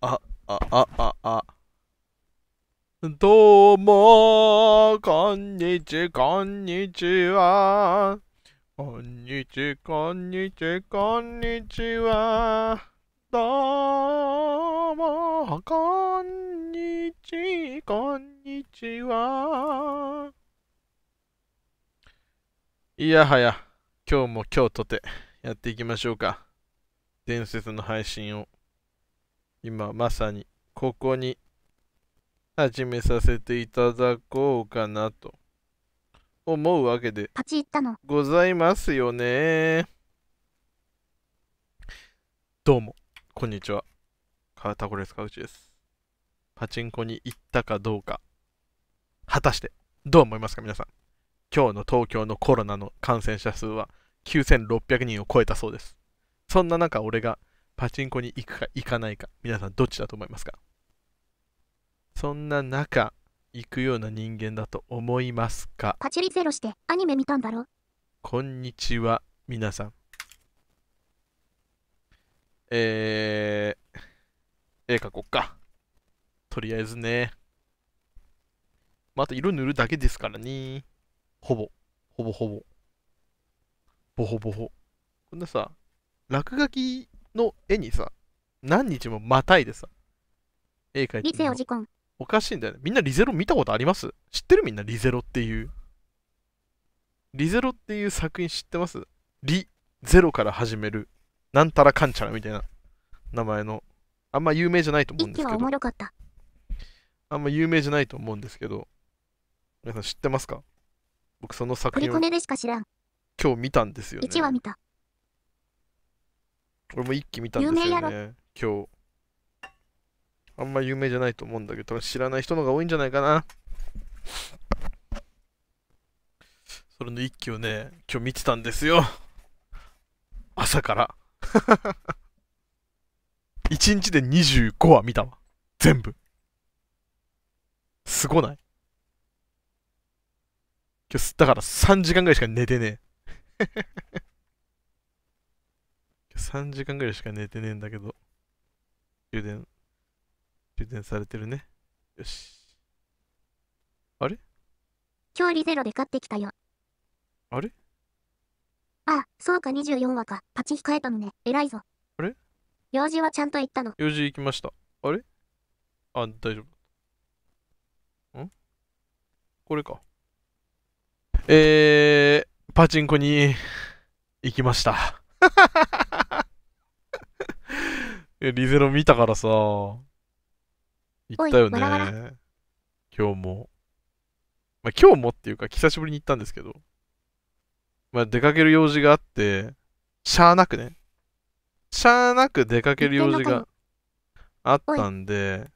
あ、あ、あ、あ、あ。どうも、こんにち、こんにちは。こんにち、こんにち、こんにちは。どうも、こんにち、こんにちは。いやはや、今日も今日とてやっていきましょうか。伝説の配信を。今まさにここに始めさせていただこうかなと思うわけでございますよねどうもこんにちは川田コレスカウチですパチンコに行ったかどうか果たしてどう思いますか皆さん今日の東京のコロナの感染者数は9600人を超えたそうですそんな中俺がパチンコに行くか行かないか、皆さんどっちだと思いますかそんな中、行くような人間だと思いますかパチリゼロしてアニメ見たんだろこんにちは、皆さん。えー、絵描こっか。とりあえずね。また、あ、色塗るだけですからね。ほぼ、ほぼほぼ。ぼほぼほ。こんなさ、落書きの絵にさ、何日もまたいでさ、絵描いてるおかしいんだよね。みんなリゼロ見たことあります知ってるみんなリゼロっていう。リゼロっていう作品知ってますリ、ゼロから始める、なんたらかんちゃらみたいな名前の、あんま有名じゃないと思うんですけど。あんま有名じゃないと思うんですけど、皆さん知ってますか僕その作品を今日見たんですよね。1話見た。俺も一気見たんですよね今日あんま有名じゃないと思うんだけど多分知らない人の方が多いんじゃないかなそれの一気をね今日見てたんですよ朝から1 日で25話見たわ全部すごない今日だから3時間ぐらいしか寝てねえ3時間ぐらいしか寝てねえんだけど。充電、充電されてるね。よし。あれ今日リゼロで買ってきたよ。あれああ、そうか24話か。パチ控えたのね。偉いぞ。あれ用事はちゃんと行ったの。用事行きました。あれあ、大丈夫。んこれか。えー、パチンコに行きました。え、リゼロ見たからさ、行ったよね。今日も。まあ、今日もっていうか、久しぶりに行ったんですけど。まあ、出かける用事があって、しゃーなくね。しゃーなく出かける用事があったんで、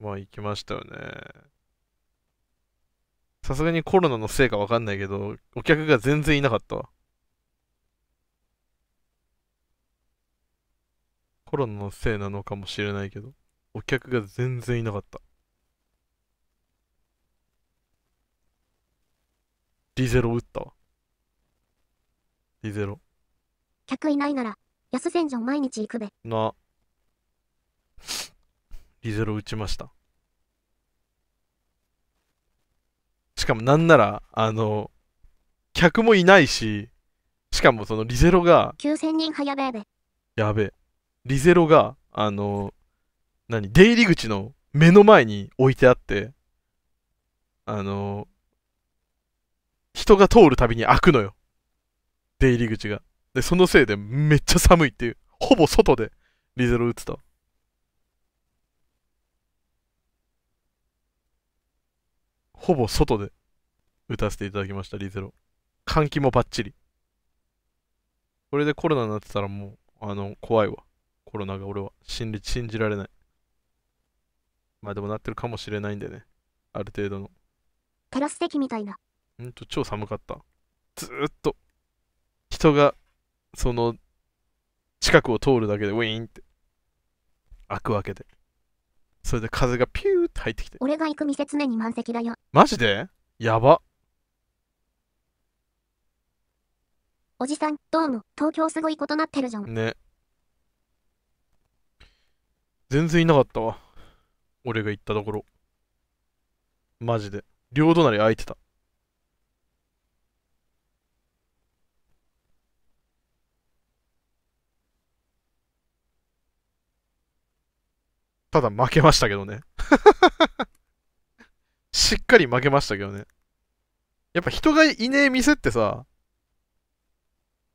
まあ行きましたよね。さすがにコロナのせいかわかんないけど、お客が全然いなかったわ。コロナのせいなのかもしれないけど、お客が全然いなかった。リゼロ打ったわ。リゼロ。客いないなら、安戦場毎日行くべ。な。リゼロ打ちました。しかもなんなら、あの、客もいないし、しかもそのリゼロが、9000人早べえべ。やべえ。リゼロが、あの、何、出入り口の目の前に置いてあって、あの、人が通るたびに開くのよ。出入り口が。で、そのせいでめっちゃ寒いっていう。ほぼ外でリゼロ打つと。ほぼ外で打たせていただきました、リゼロ。換気もバッチリ。これでコロナになってたらもう、あの、怖いわ。コロナが俺は信じ信じられない。まあでもなってるかもしれないんでね。ある程度の。テラス席みたいな。んと超寒かった。ずーっと人がその近くを通るだけでウィーンって開くわけで。それで風がピューって入ってきて。俺が行く店常に満席だよ。マジでやば。おじさん、どうも、東京すごいことなってるじゃん。ね。全然いなかったわ。俺が行ったところ。マジで。両隣空いてた。ただ負けましたけどね しっかり負けましたけどね。やっぱ人がいねえ店ってさ、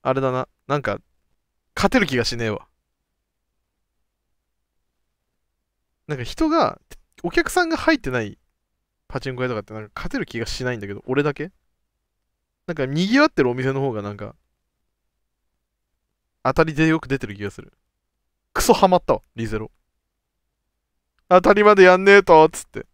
あれだな。なんか、勝てる気がしねえわ。なんか人が、お客さんが入ってないパチンコ屋とかってなんか勝てる気がしないんだけど、俺だけなんか賑わってるお店の方がなんか、当たりでよく出てる気がする。クソハマったわ、リゼロ。当たりまでやんねえと、つって。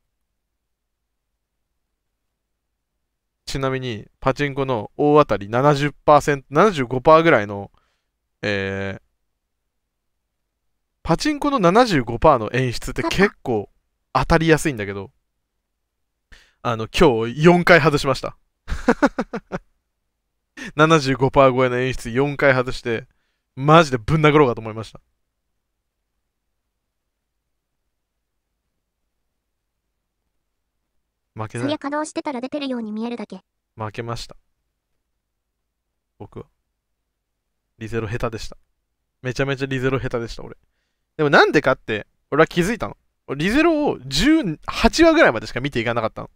ちなみに、パチンコの大当たり70%、75%ぐらいの、えー、パチンコの75%の演出って結構当たりやすいんだけど、あの、今日4回外しました。75% 超えの演出4回外して、マジでぶん殴ろうかと思いました。負けない。そりゃ稼働してたら出てるように見えるだけ。負けました。僕は。リゼロ下手でした。めちゃめちゃリゼロ下手でした、俺。でもなんでかって、俺は気づいたの。リゼロを18話ぐらいまでしか見ていかなかったの。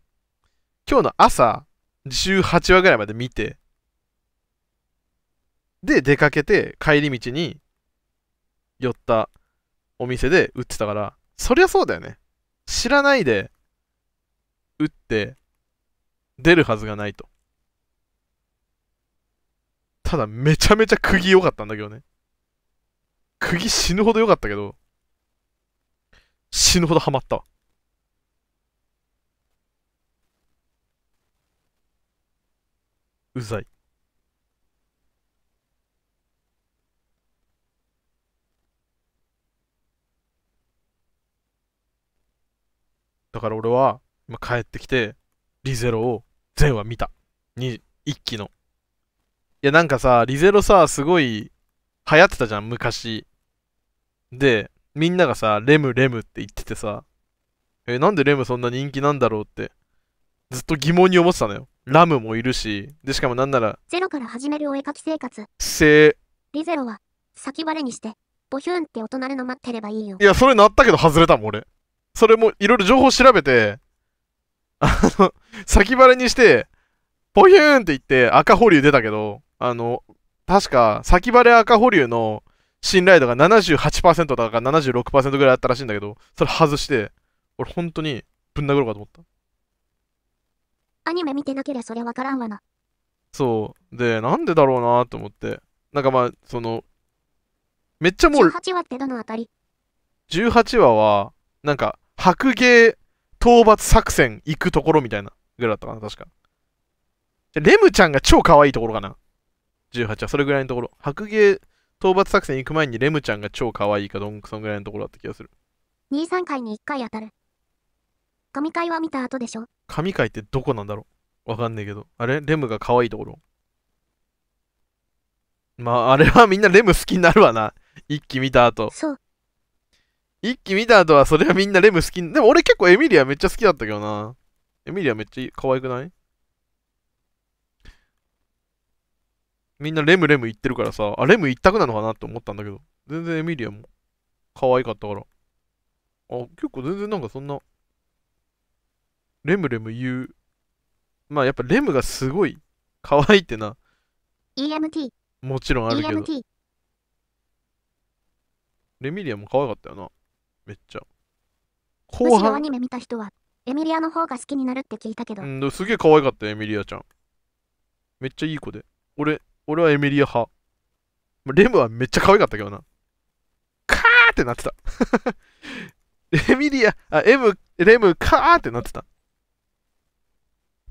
今日の朝、18話ぐらいまで見て、で、出かけて、帰り道に寄ったお店で売ってたから、そりゃそうだよね。知らないで、打って、出るはずがないと。ただ、めちゃめちゃ釘良かったんだけどね。釘死ぬほど良かったけど、死ぬほどハマった。うざい。だから俺は、今帰ってきて、リゼロを、全話見た。に、一期の。いやなんかさ、リゼロさ、すごい、流行ってたじゃん、昔。で、みんながさ、レムレムって言っててさ、え、なんでレムそんな人気なんだろうって、ずっと疑問に思ってたのよ。ラムもいるし、で、しかもなんなら、ゼロから始めるお絵描き生活。せリゼロは、先バレにして、ボヒューンって大人の待ってればいいよ。いや、それなったけど外れたもん、俺。それも、いろいろ情報調べて、あの、先バレにして、ボヒューンって言って赤保留出たけど、あの、確か、先バレ赤保留の信頼度が78%だか76%ぐらいあったらしいんだけど、それ外して、俺本当にぶん殴ろうかと思った。アニメ見てなけりゃそれわからんわな。そう。で、なんでだろうなと思って。なんかまあ、その、めっちゃもう。18話ってどのあたり ?18 話は、なんか、白芸討伐作戦行くところみたいなぐらいだったかな、確か。レムちゃんが超可愛いところかな。18話、それぐらいのところ。白芸討伐作戦行く前にレムちゃんが超可愛いかどんくそんぐらいのところだった気がする。2、3回に1回当たる。神回は見た後でしょ。神回ってどこなんだろうわかんねえけど。あれレムが可愛いところまあ、あれはみんなレム好きになるわな。一期見た後。そう。一期見た後はそれはみんなレム好き。でも俺結構エミリアめっちゃ好きだったけどな。エミリアめっちゃ可愛くないみんなレムレム言ってるからさ、あ、レム一択なのかなって思ったんだけど、全然エミリアも可愛かったから。あ、結構全然なんかそんな、レムレム言う。まあやっぱレムがすごい可愛いってな。EMT。もちろんあるけど。レミリアも可愛かったよな。めっちゃ。後半。アニメ見た人は、エミリアの方が好きになるって聞いたけど。うん、すげえ可愛かったよ、エミリアちゃん。めっちゃいい子で。俺、俺はエミリア派。レムはめっちゃ可愛かったけどな。カーってなってた。エミリア、あ、エム、レム、カーってなってた。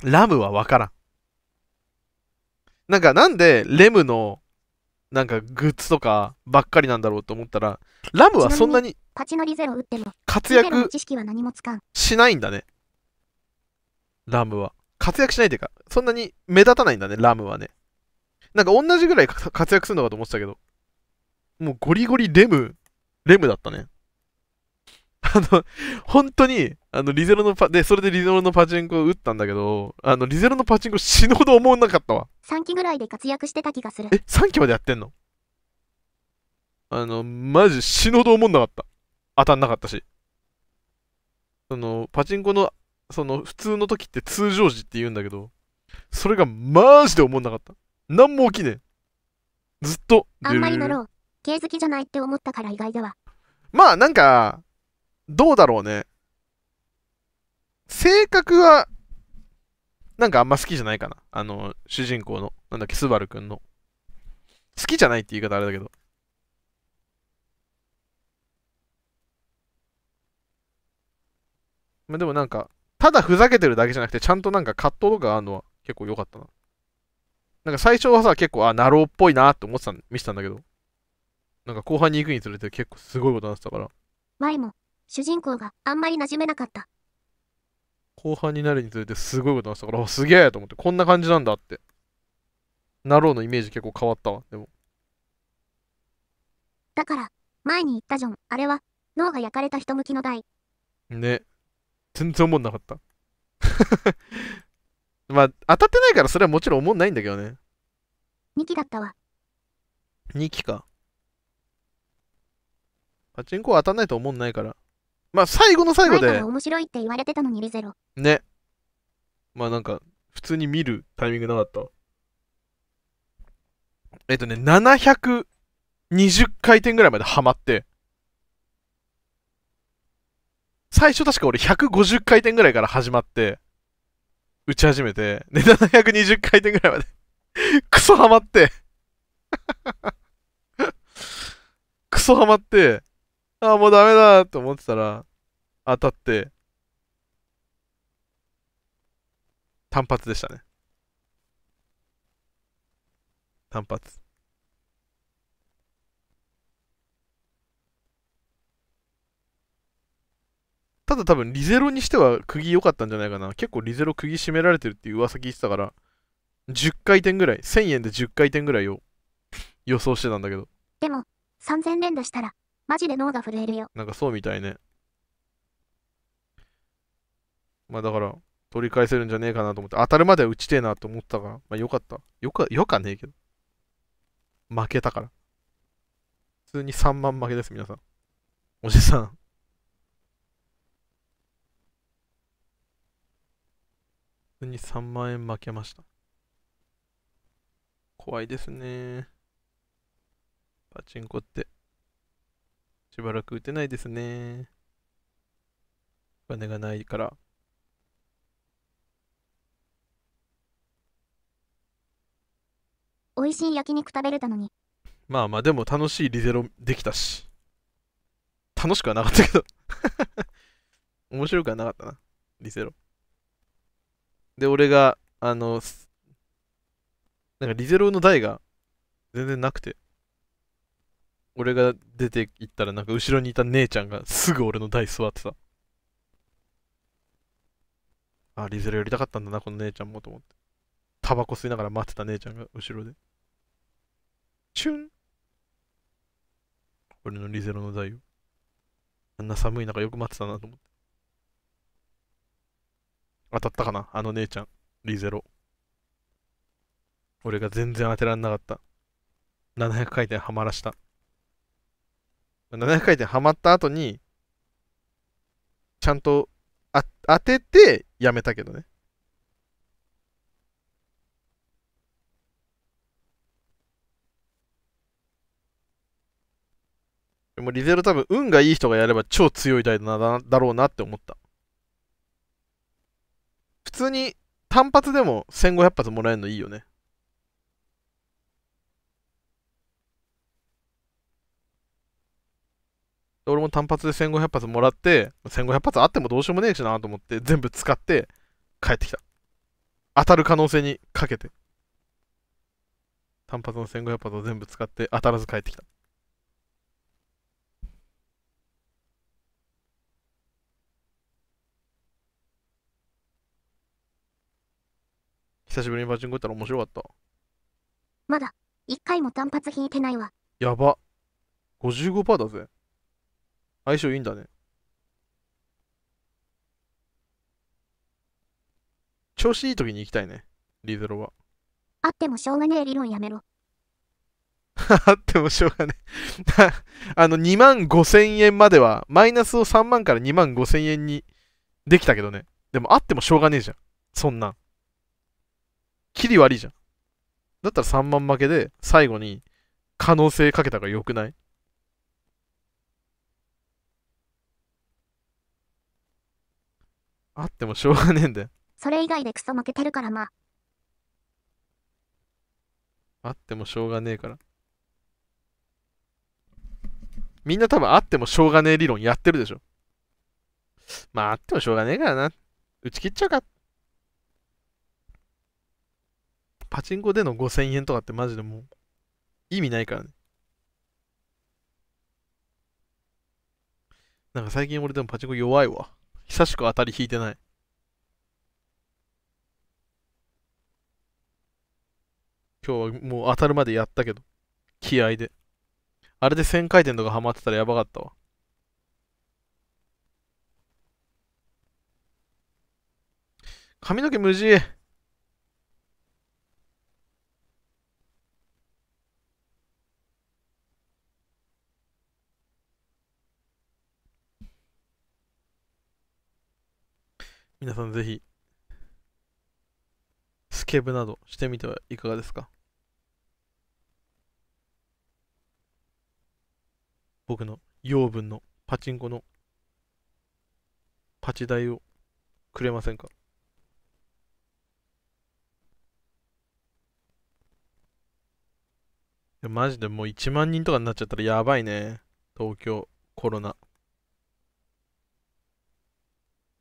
ラムはわからん。なんかなんでレムのなんかグッズとかばっかりなんだろうと思ったら、ラムはそんなに活躍しないんだね。ラムは。活躍しないというか、そんなに目立たないんだね、ラムはね。なんか同じぐらい 活躍するのかと思ってたけど、もうゴリゴリレム、レムだったね。あの、本当に、あの、リゼロのパ、で、それでリゼロのパチンコを打ったんだけど、あの、リゼロのパチンコ死ぬほど思わなかったわ。3期ぐらいで活躍してた気がする。え、3期までやってんのあの、マジ死ぬほど思んなかった。当たんなかったし。その、パチンコの、その、普通の時って通常時って言うんだけど、それがマジで思んなかった。何も起きねえ。ずっと。あんまり乗ろう。系好きじゃないって思ったから意外だわ。まあ、なんか、どうだろうね。性格は、なんかあんま好きじゃないかな。あの、主人公の、なんだっけ、スバルくんの。好きじゃないって言い方あれだけど。まあでもなんか、ただふざけてるだけじゃなくて、ちゃんとなんか葛藤とかあるのは結構良かったな。なんか最初はさ、結構、あ、ナローっぽいなって思ってた、見てたんだけど、なんか後半に行くにつれて結構すごいことになってたから。前も、主人公があんまり馴染めなかった。後半になるにつれてすごいことになってたから、すげえと思って、こんな感じなんだって。ナローのイメージ結構変わったわ、でも。だから、前に言ったじゃん、あれは、脳が焼かれた人向きの台。ね。全然思んなかった。まあ、当たってないからそれはもちろん思んないんだけどね。2期だったわ。2期か。パチンコは当たんないと思んないから。まあ、最後の最後で。面白いって言われてたのにリゼロ。ね。まあなんか、普通に見るタイミングなかった。えっとね、720回転ぐらいまでハマって、最初確か俺150回転ぐらいから始まって、打ち始めて、で、720回転ぐらいまで クソハマって クソハマって、ああ、もうダメだと思ってたら、当たって、単発でしたね。単発。ただ多分リゼロにしては釘良かったんじゃないかな。結構リゼロ釘締められてるっていう噂聞いてたから、10回転ぐらい、1000円で10回転ぐらいを予想してたんだけど。でも、3000連打したら、マジで脳が震えるよ。なんかそうみたいね。まあだから、取り返せるんじゃねえかなと思って、当たるまでは打ちてえなと思ったから、まあよかった。よか、よかねえけど。負けたから。普通に3万負けです、皆さん。おじさん。通に3万円負けました。怖いですね。パチンコって、しばらく打てないですね。お金がないから。美味しい焼肉食べれたのに。まあまあ、でも楽しいリゼロできたし。楽しくはなかったけど 面白くはなかったな、リゼロ。で、俺が、あの、なんかリゼロの台が全然なくて、俺が出て行ったら、なんか後ろにいた姉ちゃんがすぐ俺の台座ってた。あ、リゼロやりたかったんだな、この姉ちゃんもと思って。タバコ吸いながら待ってた姉ちゃんが後ろで。チュン俺のリゼロの台を。あんな寒い中よく待ってたなと思って。当たったかなあの姉ちゃん。リゼロ。俺が全然当てられなかった。700回転はまらした。700回転はまった後に、ちゃんとあ当ててやめたけどね。でもリゼロ多分運がいい人がやれば超強い台だなだろうなって思った。普通に単発でも1500発もらえるのいいよね。俺も単発で1500発もらって、1500発あってもどうしようもねえしなと思って、全部使って帰ってきた。当たる可能性にかけて。単発の1500発を全部使って当たらず帰ってきた。久しぶりにパチンコ行ったら面白かった。まだ、一回も単発引いてないわ。やば。55%だぜ。相性いいんだね。調子いい時に行きたいね。リゼロは。あってもしょうがねえ理論やめろ。あってもしょうがねえ あの、2万5千円までは、マイナスを3万から2万5千円にできたけどね。でもあってもしょうがねえじゃん。そんなん。きり悪いじゃん。だったら3万負けで、最後に可能性かけたが良くないあってもしょうがねえんだよ。それ以外でクソ負けてるからまあ。あってもしょうがねえから。みんな多分あってもしょうがねえ理論やってるでしょ。まああってもしょうがねえからな。打ち切っちゃうか。パチンコでの5000円とかってマジでもう意味ないからね。なんか最近俺でもパチンコ弱いわ。久しく当たり引いてない。今日はもう当たるまでやったけど。気合で。あれで1000回転とかハマってたらやばかったわ。髪の毛無事。皆さんぜひ、スケブなどしてみてはいかがですか僕の養分のパチンコのパチ代をくれませんかマジでもう1万人とかになっちゃったらやばいね。東京コロナ。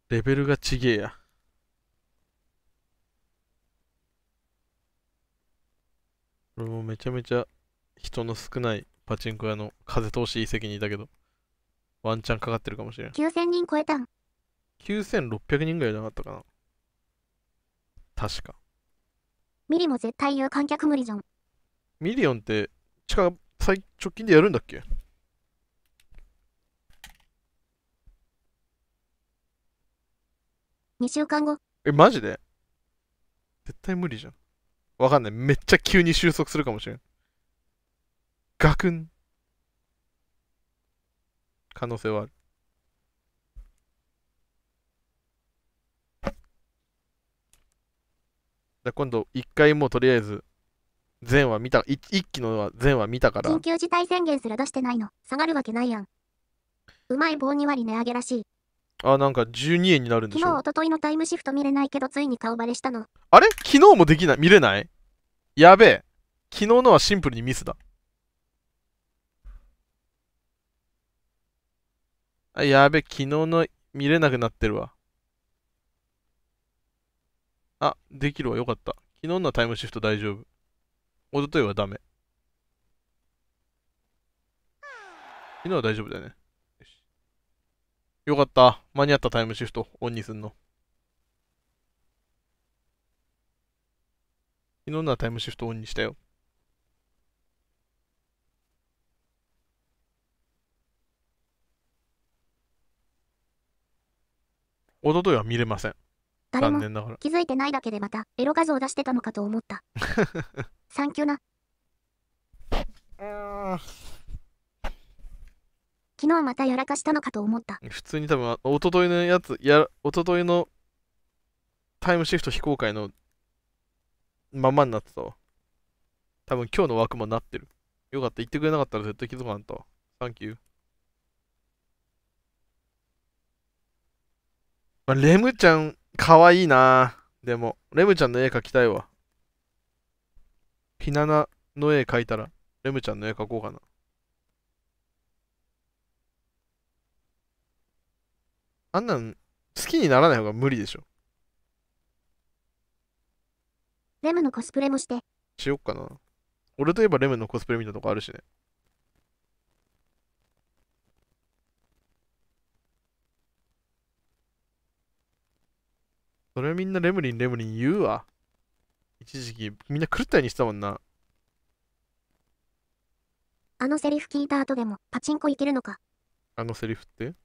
レベルがちげえや。俺もめちゃめちゃ人の少ないパチンコ屋の風通しいい席にいたけど、ワンチャンかかってるかもしれん。9000人超えたん。9600人ぐらいじゃなかったかな。確か。ミリも絶対有観客無理じゃん。ミリオンって、近、最、直近でやるんだっけ2週間後。え、マジで絶対無理じゃん。わかんない。めっちゃ急に収束するかもしれん。ガクン。可能性はある。じあ今度、一回もうとりあえず、全話見た、一一期の全話見たから。緊急事態宣言すら出してないの。下がるわけないやん。うまい棒2割値上げらしい。あ、なんか12円になるんでしょ昨日、一昨日のタイムシフト見れないけど、ついに顔バレしたの。あれ昨日もできない見れないやべえ。昨日のはシンプルにミスだ。あ、やべえ。昨日の見れなくなってるわ。あ、できるわ。よかった。昨日のタイムシフト大丈夫。一昨日はダメ。昨日は大丈夫だよね。よかった。間に合ったタイムシフト、オンにすんの。昨日のタイムシフトオンにしたよ。一昨日は見れません。残念ながら。気づいてないだけでまたエロ画像出してたのかと思った。サンキューな。昨日またやらかしたのかと思った。普通に多分、おとといのやつ、や、おとといのタイムシフト非公開のままになってたわ。多分今日の枠もなってる。よかった。言ってくれなかったら絶対気づかなかったわ。サンキュー。まあ、レムちゃん、かわいいなでも、レムちゃんの絵描きたいわ。ひななの絵描いたら、レムちゃんの絵描こうかな。あんなん好きにならない方が無理でしょ。レムのコスプレもして。しよっかな。俺といえばレムのコスプレみたいなとこあるしね。それはみんなレムリンレムリン言うわ。一時期みんな狂ったようにしたもんな。あのセリフ聞いた後でもパチンコいけるのかあのセリフって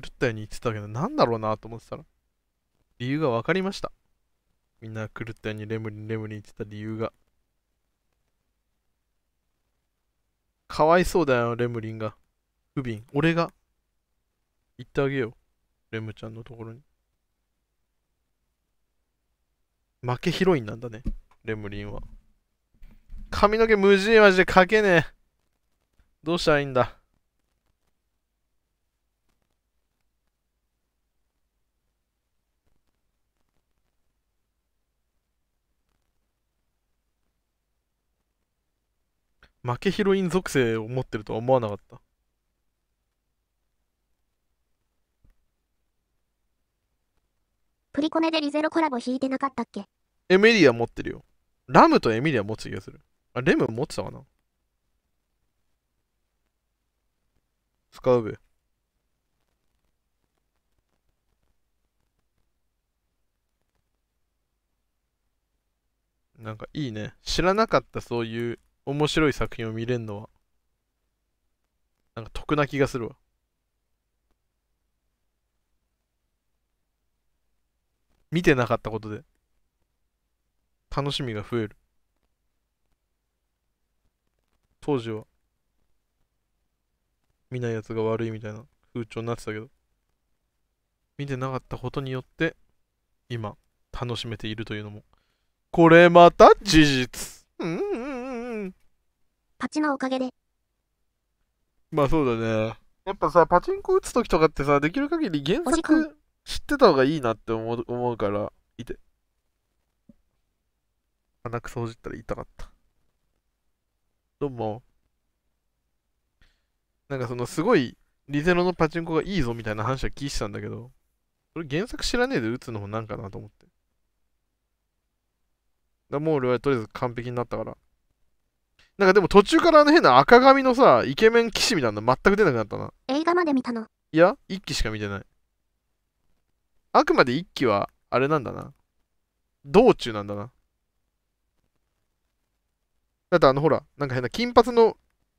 狂ったように言ってたけど、なんだろうなと思ってたら、理由が分かりました。みんな狂ったようにレムリンレムリン言ってた理由が。かわいそうだよ、レムリンが。不憫。俺が。行ってあげよう。レムちゃんのところに。負けヒロインなんだね、レムリンは。髪の毛無事マジで描けねえ。どうしたらいいんだ。負けヒロイン属性を持ってるとは思わなかった。プリコネでリゼロコラボ引いてなかったっけエミリア持ってるよ。ラムとエミリア持つ気がする。あ、レム持ってたかな使うべ。なんかいいね。知らなかったそういう面白い作品を見れるのは、なんか得な気がするわ。見てなかったことで、楽しみが増える。当時は、見ないやつが悪いみたいな風潮になってたけど、見てなかったことによって、今、楽しめているというのも、これまた事実。うんパチのおかげで。まあそうだね。やっぱさ、パチンコ打つときとかってさ、できる限り原作知ってた方がいいなって思う思うから、いて。鼻くそほじったら痛かった。どうも。なんかそのすごいリゼロのパチンコがいいぞみたいな話は聞いてたんだけど、それ原作知らねえで打つのもなんかなと思って。だもう俺はとりあえず完璧になったから。なんかでも途中からあの変な赤髪のさ、イケメン騎士みたいなの全く出なくなったな。映画まで見たの。いや、一期しか見てない。あくまで一期は、あれなんだな。道中なんだな。だってあのほら、なんか変な金髪の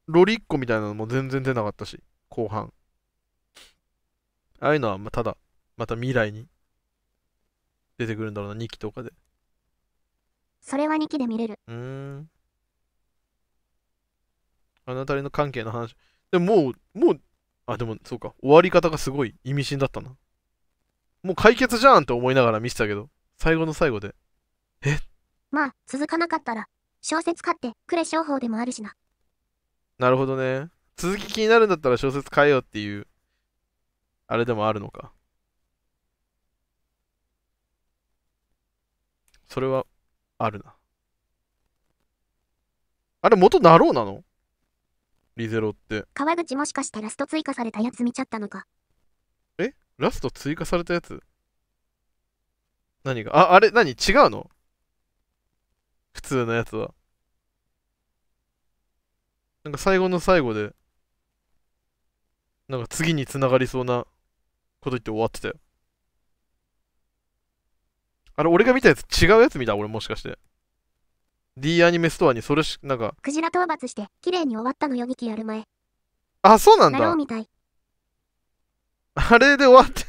ロリッコみたいなのも全然出なかったし、後半。ああいうのは、ただ、また未来に出てくるんだろうな、2期とかで。それは2期で見れる。うーん。あなたれの関係の話。でももう、もう、あ、でもそうか。終わり方がすごい意味深だったな。もう解決じゃんって思いながら見てたけど、最後の最後で。えまあ、続かなかったら、小説買ってくれ商法でもあるしな。なるほどね。続き気になるんだったら小説変えようっていう、あれでもあるのか。それは、あるな。あれ、元なろうなのリゼロって。川口もしかしてラスト追加されたやつ見ちゃったのか。えラスト追加されたやつ何があ、あれ何違うの普通のやつは。なんか最後の最後で、なんか次に繋がりそうなこと言って終わってたよ。あれ、俺が見たやつ違うやつ見た俺もしかして。D アニメストアにそれし、なんか。クジラ討伐して、綺麗に終わったのよ、2期やる前。あ、そうなんだ。だあれで終わって、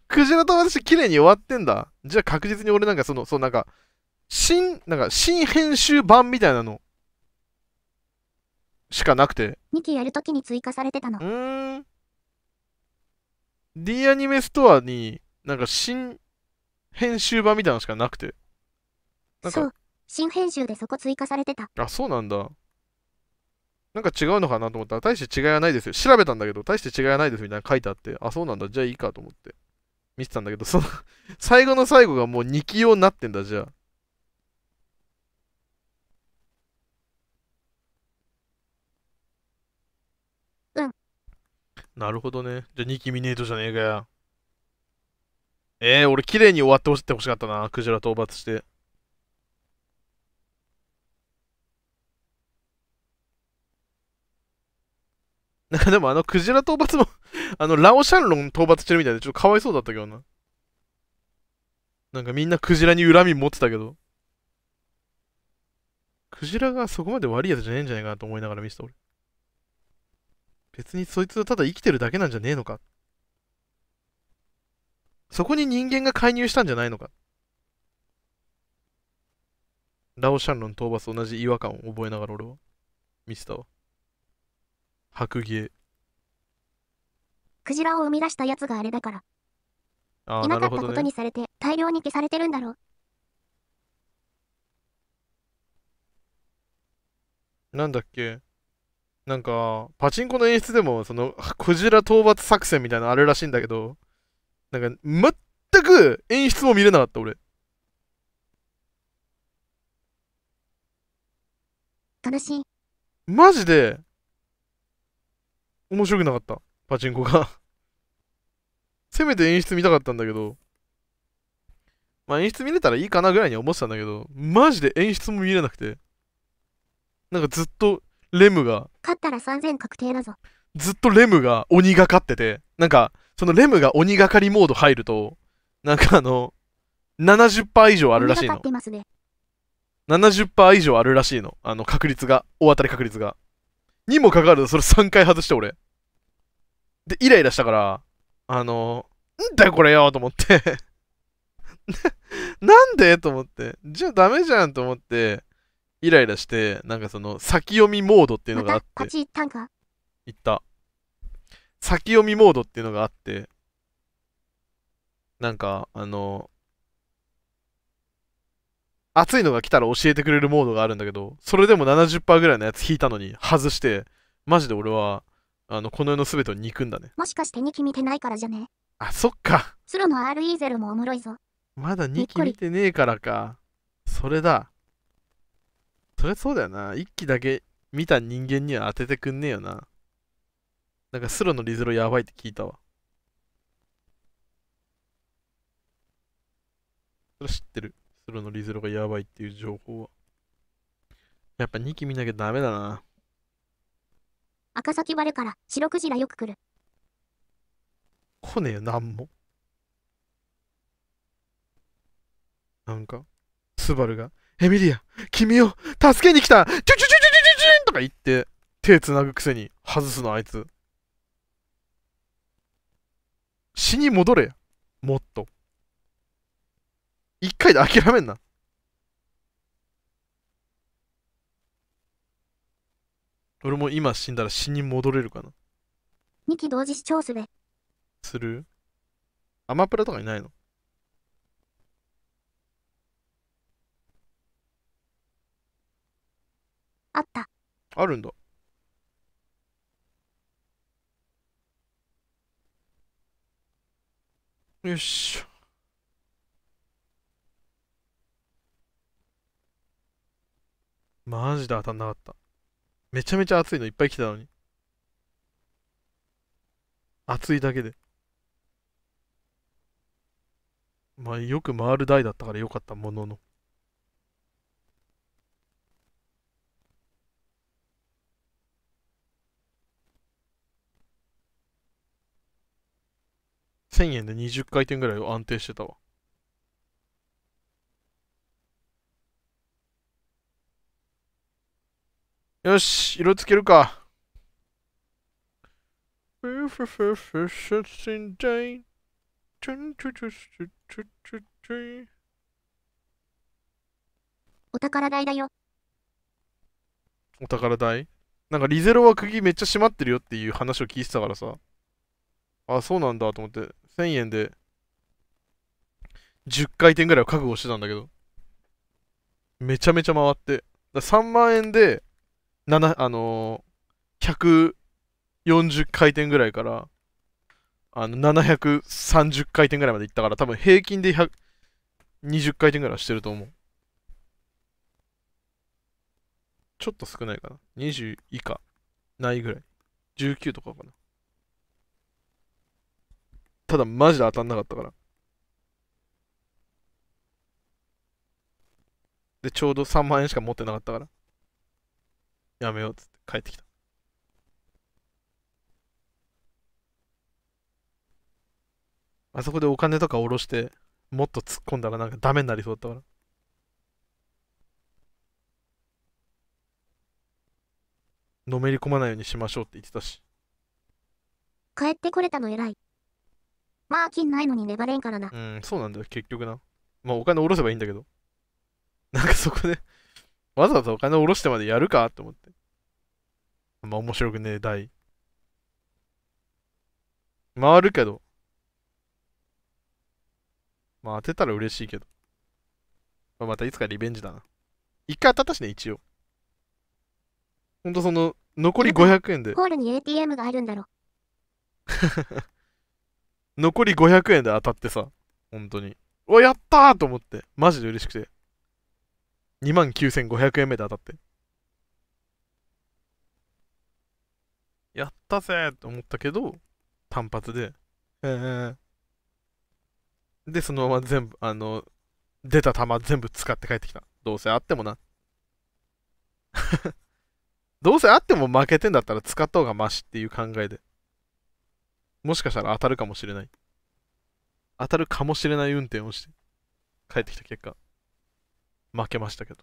クジラ討伐して綺麗に終わってんだ。じゃあ確実に俺なんかその、そうなんか、新、なんか新編集版みたいなの。しかなくて。2期やるときに追加されてたの。うーん。D アニメストアに、なんか新編集版みたいなのしかなくて。なんか新編集でそこ追加されてた。あ、そうなんだ。なんか違うのかなと思ったら、大して違いはないですよ。調べたんだけど、大して違いはないですみたいな書いてあって、あ、そうなんだ、じゃあいいかと思って。見てたんだけど、その 最後の最後がもう2期用になってんだ、じゃあ。うん。なるほどね。じゃあ2期見ねえとじゃねえかよ。えー、俺綺麗に終わってほしってほしかったな、クジラ討伐して。なんかでもあのクジラ討伐も あのラオシャンロン討伐してるみたいでちょっとかわいそうだったけどな。なんかみんなクジラに恨み持ってたけど。クジラがそこまで悪いやつじゃねえんじゃないかなと思いながら見せた俺。別にそいつはただ生きてるだけなんじゃねえのか。そこに人間が介入したんじゃないのか。ラオシャンロン討伐と同じ違和感を覚えながら俺は見せたわ。白芸。クジラを生み出したやつがあれだから。あいなかったことにされて、大量に消されてるんだろう。なんだっけなんか、パチンコの演出でも、その、クジラ討伐作戦みたいなのあるらしいんだけど、なんか、全く演出も見れなかった、俺。悲しい。マジで、面白くなかった。パチンコが せめて演出見たかったんだけど、まあ演出見れたらいいかなぐらいに思ってたんだけど、マジで演出も見れなくて。なんかずっとレムが、勝ったら3000確定だぞ。ずっとレムが鬼がかってて、なんか、そのレムが鬼がかりモード入ると、なんかあの、70%以上あるらしいの。70%以上あるらしいの。あの、確率が、大当たり確率が。にもかかわらず、それ3回外して俺。で、イライラしたから、あの、んだよこれよと思って なんでと思って。じゃあダメじゃんと思って、イライラして、なんかその、先読みモードっていうのがあって。た行った。先読みモードっていうのがあって、なんか、あの、熱いのが来たら教えてくれるモードがあるんだけど、それでも70%ぐらいのやつ引いたのに外して、マジで俺は、あの、この世の全てを憎んだね。もしかして2期見てないからじゃねあ、そっか。スロの RE ゼロもおもろいぞ。まだ2期見てねえからか。それだ。それそうだよな。1期だけ見た人間には当ててくんねえよな。なんかスロのリゼロやばいって聞いたわ。それ知ってる。ロのリゼロがやばいっていう情報は。やっぱ2期見なきゃダメだな。赤崎割るから白クジラよく来る。来ねえよ、なんも。なんか、スバルが、エミリア、君を助けに来たチュチュチュチュチュチュンとか言って、手つなぐくせに外すの、あいつ。死に戻れもっと。一回で諦めんな。俺も今死んだら死に戻れるかな。二期同時視聴すべ。するアマプラとかいないのあった。あるんだ。よしょ。マジで当たんなかった。めちゃめちゃ暑いのいっぱい来てたのに。暑いだけで。まあ、よく回る台だったからよかったものの。1000円で20回転ぐらい安定してたわ。よし、色つけるか。お宝台だよ。お宝台なんかリゼロは釘めっちゃ閉まってるよっていう話を聞いてたからさ。あ、そうなんだと思って、1000円で10回転ぐらいは覚悟してたんだけど。めちゃめちゃ回って。だ3万円であのー、140回転ぐらいからあの730回転ぐらいまでいったから多分平均で120回転ぐらいしてると思うちょっと少ないかな20以下ないぐらい19とかかなただマジで当たんなかったからでちょうど3万円しか持ってなかったからやめようっつって帰ってきた。あそこでお金とか下ろして、もっと突っ込んだらなんかダメになりそうだったから。のめり込まないようにしましょうって言ってたし。帰ってこれたの偉い。まあ、金ないのに粘れんからな。うん、そうなんだよ、結局な。まあ、お金下ろせばいいんだけど。なんかそこでわざわざお金を下ろしてまでやるかと思って。あんま面白くねえ台。回るけど。まあ当てたら嬉しいけど。まあ、またいつかリベンジだな。一回当たったしね、一応。ほんとその、残り500円で。ホールに ATM があるんだろ。残り500円で当たってさ、ほんとに。お、やったーと思って。マジで嬉しくて。29,500円目で当たって。やったぜと思ったけど、単発で。えで、そのまま全部、あの、出た球全部使って帰ってきた。どうせあってもな。どうせあっても負けてんだったら使った方がマシっていう考えで。もしかしたら当たるかもしれない。当たるかもしれない運転をして帰ってきた結果。負けましたけど。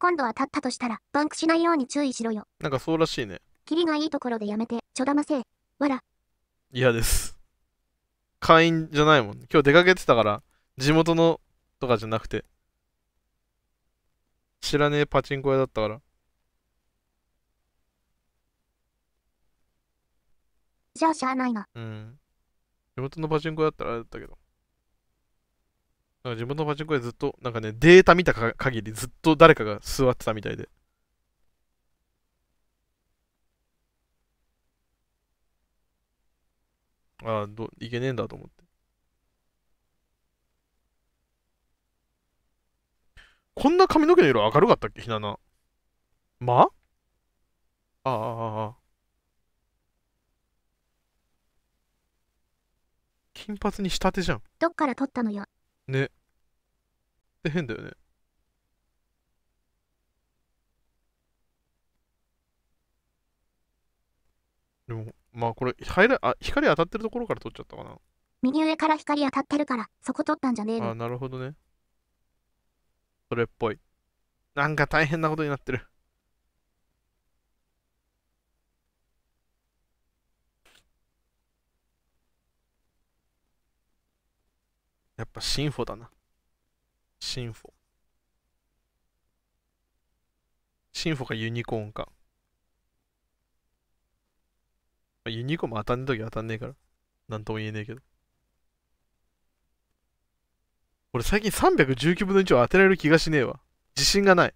今度は立ったとしたら、バンクしないように注意しろよ。なんかそうらしいね。キリがいいところでやめて、ちょだませわら。嫌です。会員じゃないもん、今日出かけてたから、地元のとかじゃなくて。知らねえパチンコ屋だったから。じゃあしゃあないな。うん。地元のパチンコだったらあれだったけど。なんか地元のパチンコでずっと、なんかね、データ見たか限りずっと誰かが座ってたみたいで。ああ、ど、いけねえんだと思って。こんな髪の毛の色明るかったっけひなな。まあああああ。金髪に仕立てじゃん。どっから取ったのよ。ね。で、変だよね。でも、まあこれ、入らあ光当たってるところから取っちゃったかな。右上から光当たってるから、そこ取ったんじゃねえの。あ、なるほどね。それっぽい。なんか大変なことになってる。やっぱシンフォだな。シンフォ。シンフォかユニコーンか。ユニコーンも当たんねえとき当たんねえから。なんとも言えねえけど。俺最近319分の1を当てられる気がしねえわ。自信がない。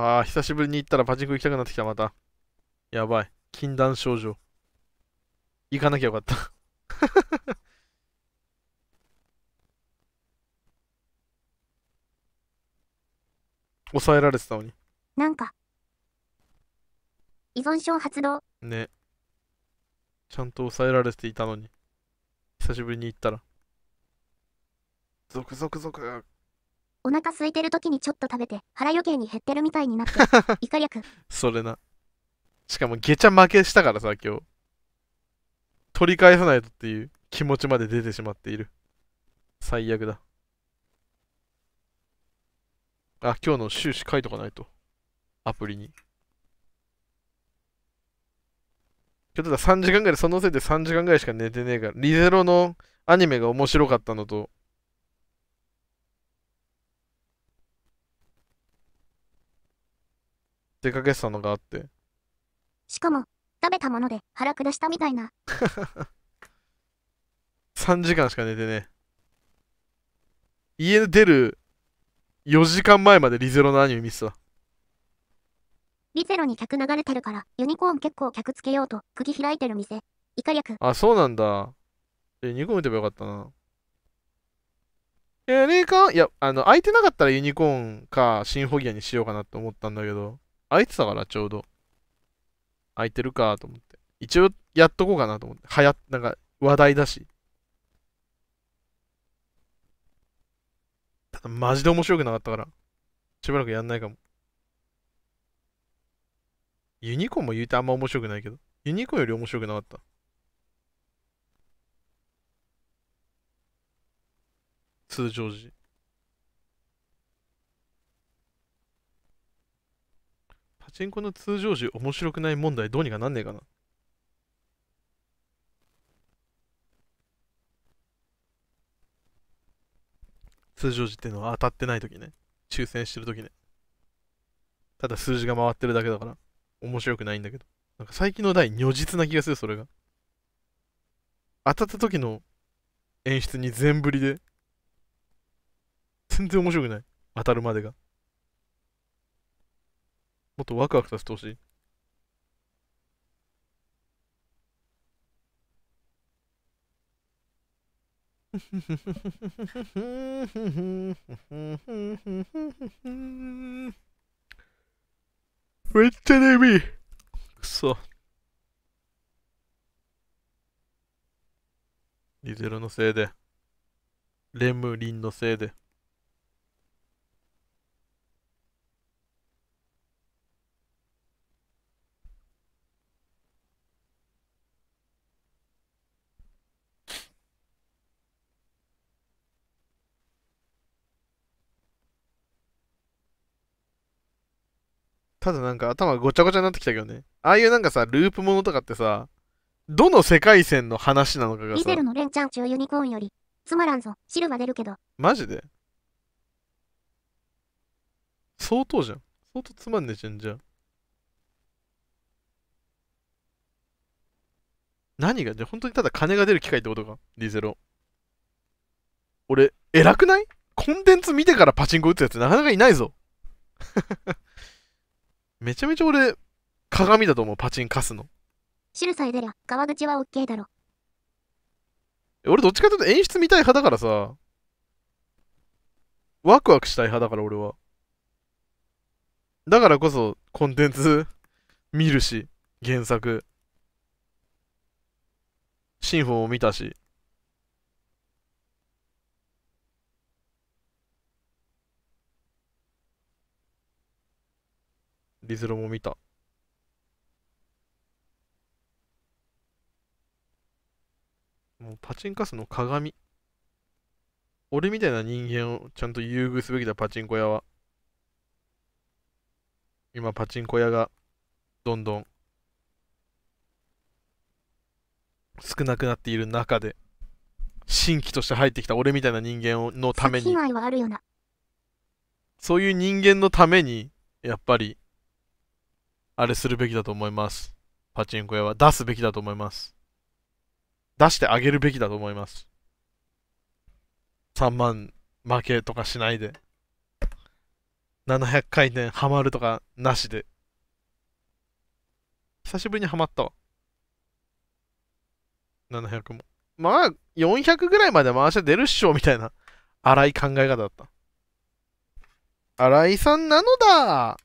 ああ、久しぶりに行ったらパチンコ行きたくなってきた、また。やばい。禁断症状。行かなきゃよかった 抑えられてたのに。なんか、依存症発動。ね。ちゃんと抑えられていたのに。久しぶりに行ったら。続々続々。お腹空いてる時にちょっと食べて、腹余計に減ってるみたいになって、それな。しかも、ゲチャ負けしたからさ、今日。取り返さないとっていう気持ちまで出てしまっている。最悪だ。あ、今日の終始書いとかないと。アプリに。ちょっとだ3時間ぐらい、そのせいで3時間ぐらいしか寝てねえから、リゼロのアニメが面白かったのと、出かけてたのがあって。しかも、食べたもので腹下したみたいな。3 時間しか寝てね。家出る4時間前までリゼロのアニメ見てた。リゼロに客流れてるから、ユニコーン結構客つけようと、釘開いてる店。イカ略。あ、そうなんだ。え、2個見てばよかったな。ユニコーンいや、あの、空いてなかったらユニコーンか、シンフォギアにしようかなと思ったんだけど。空いてたから、ちょうど。空いてるかと思って。一応、やっとこうかなと思って。はや、なんか、話題だし。ただ、マジで面白くなかったから、しばらくやんないかも。ユニコーンも言うてあんま面白くないけど、ユニコーンより面白くなかった。通常時。パチンコの通常時面白くない問題どうにかなんねえかな。通常時っていうのは当たってない時ね。抽選してる時ね。ただ数字が回ってるだけだから、面白くないんだけど。なんか最近の台如実な気がする、それが。当たった時の演出に全振りで、全然面白くない。当たるまでが。もっとワクワクさせてほしい。めっちゃネビーくそ。リゼロのせいで。レムリンのせいで。ただなんか頭ごちゃごちゃになってきたけどね。ああいうなんかさ、ループものとかってさ、どの世界線の話なのかがさ。リゼルの連チャン中ユニコーンより、つまらんぞ、汁は出るけど。マジで相当じゃん。相当つまんねえじゃん、じゃ何がじゃ本当にただ金が出る機会ってことかリゼロ。俺、偉くないコンテンツ見てからパチンコ打つやつなかなかいないぞ。めちゃめちゃ俺、鏡だと思う、パチンカすの。川口はケーだろ。俺どっちかというと演出見たい派だからさ、ワクワクしたい派だから俺は。だからこそ、コンテンツ 見るし、原作。シンフォンを見たし。リズロも見た。もうパチンカスの鏡。俺みたいな人間をちゃんと優遇すべきだ、パチンコ屋は。今、パチンコ屋がどんどん少なくなっている中で、新規として入ってきた俺みたいな人間をのために、そういう人間のために、やっぱりあれするべきだと思います。パチンコ屋は出すべきだと思います。出してあげるべきだと思います。3万負けとかしないで。700回転ハマるとかなしで。久しぶりにハマったわ。700も。まあ、400ぐらいまで回して出るっしょ、みたいな。荒い考え方だった。荒井さんなのだ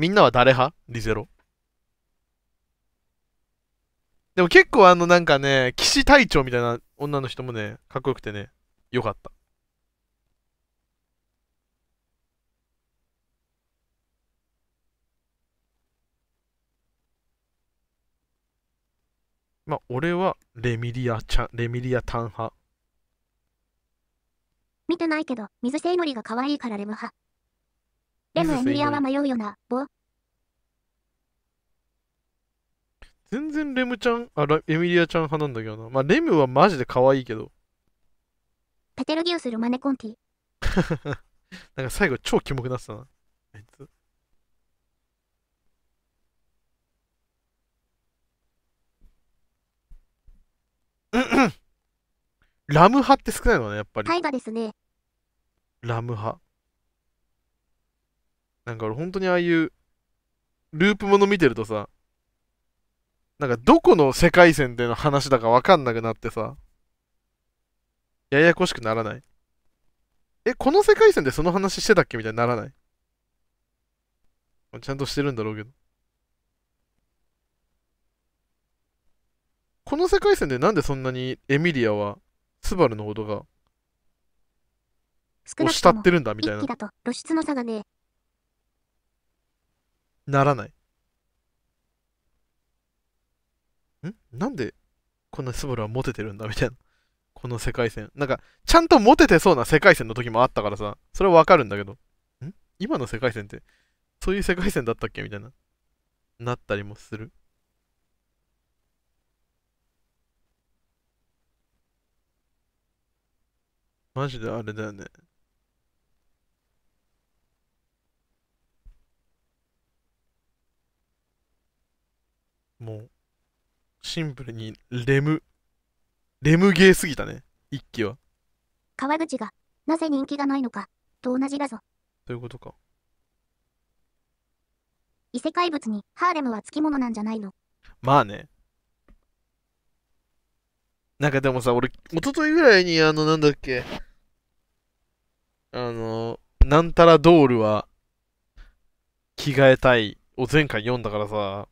みんなは誰派リゼロ。でも結構あのなんかね、騎士隊長みたいな女の人もね、かっこよくてね、よかった。まあ、俺はレミリアちゃん、レミリアタン派。見てないけど、水性のりが可愛いからレム派。でもエミリアは迷うよな、ぼ全然レムちゃん、あ、エミリアちゃん派なんだけどな。まあ、レムはマジで可愛いけど。ペテルギウス・ルマネコンティ。なんか最後超キモくなってたな。あいつ。ラム派って少ないのね、やっぱり。タイですね。ラム派。なんか俺本当にああいう、ループもの見てるとさ、なんかどこの世界線での話だかわかんなくなってさ、ややこしくならないえ、この世界線でその話してたっけみたいにならないちゃんとしてるんだろうけど。この世界線でなんでそんなにエミリアはスバルのことがを慕ってるんだみたいな。露出の差がねならない。んなんでこんなスバルはモテてるんだみたいな。この世界線。なんか、ちゃんとモテてそうな世界線の時もあったからさ、それはわかるんだけど、ん今の世界線って、そういう世界線だったっけみたいな。なったりもする。マジであれだよね。もう、シンプルにレム、レムゲーすぎたね、一気は。川口が、なぜ人気がないのか、と同じだぞ。ということか。異世界物にハーレムはつきものなんじゃないのまあね。なんかでもさ、俺、一昨日ぐらいに、あの、なんだっけ、あの、なんたらドールは、着替えたいを前回読んだからさ、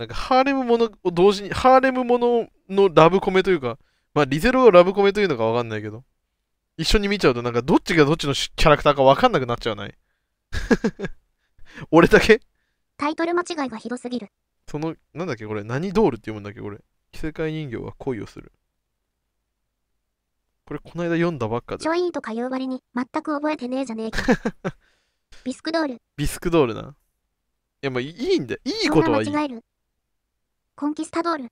なんかハーレムものを同時に、ハーレムもののラブコメというか、まあリゼロをラブコメというのかわかんないけど、一緒に見ちゃうとなんかどっちがどっちのキャラクターかわかんなくなっちゃわない 俺だけタイトル間違いがひどすぎる。その、なんだっけこれ、何ドールって読むんだっけこれ。異世界人形は恋をする。これ、こないだ読んだばっかで。ちょいとか言う割に、全く覚えてねえじゃねえか。ビスクドール。ビスクドールな。いや、まあ、いいんだいいことはいい。間違える。コンキスタドール。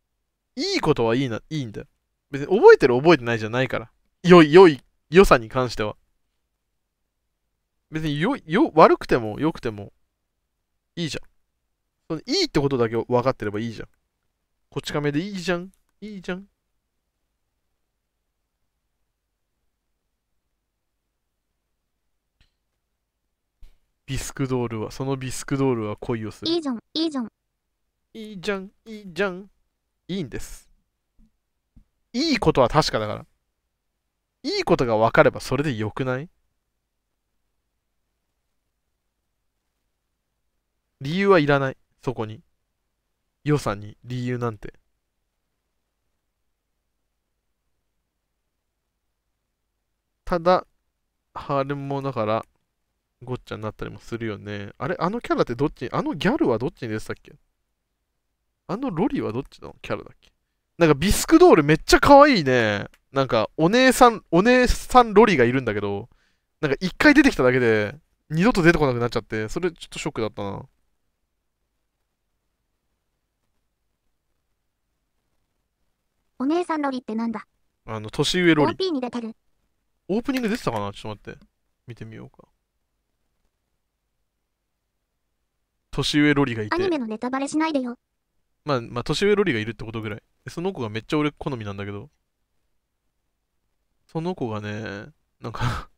いいことはいいな、いいんだよ。別に覚えてる覚えてないじゃないから。良い、良い、良さに関しては。別によ、よ、悪くても良くても、いいじゃん。そのいいってことだけ分かってればいいじゃん。こち亀でいいじゃん。いいじゃん。ビスクドールは、そのビスクドールは恋をする。いいじゃん、いいじゃん、いいじゃん、いいじゃん。いいんです。いいことは確かだから。いいことが分かればそれでよくない理由はいらない。そこに。良さに理由なんて。ただ、ハーレムもだから、ごっちゃになったりもするよね。あれあのキャラってどっちあのギャルはどっちに出てたっけあのロリはどっちのキャラだっけなんかビスクドールめっちゃ可愛いね。なんかお姉さん、お姉さんロリがいるんだけど、なんか一回出てきただけで、二度と出てこなくなっちゃって、それちょっとショックだったな。お姉さんロリってなんだあの、年上ロリ。OP に出てる。オープニング出てたかなちょっと待って。見てみようか。年上ロリがいて。アニメのネタバレしないでよ。まあ、まあ、年上ロリがいるってことぐらい。その子がめっちゃ俺好みなんだけど、その子がね、なんか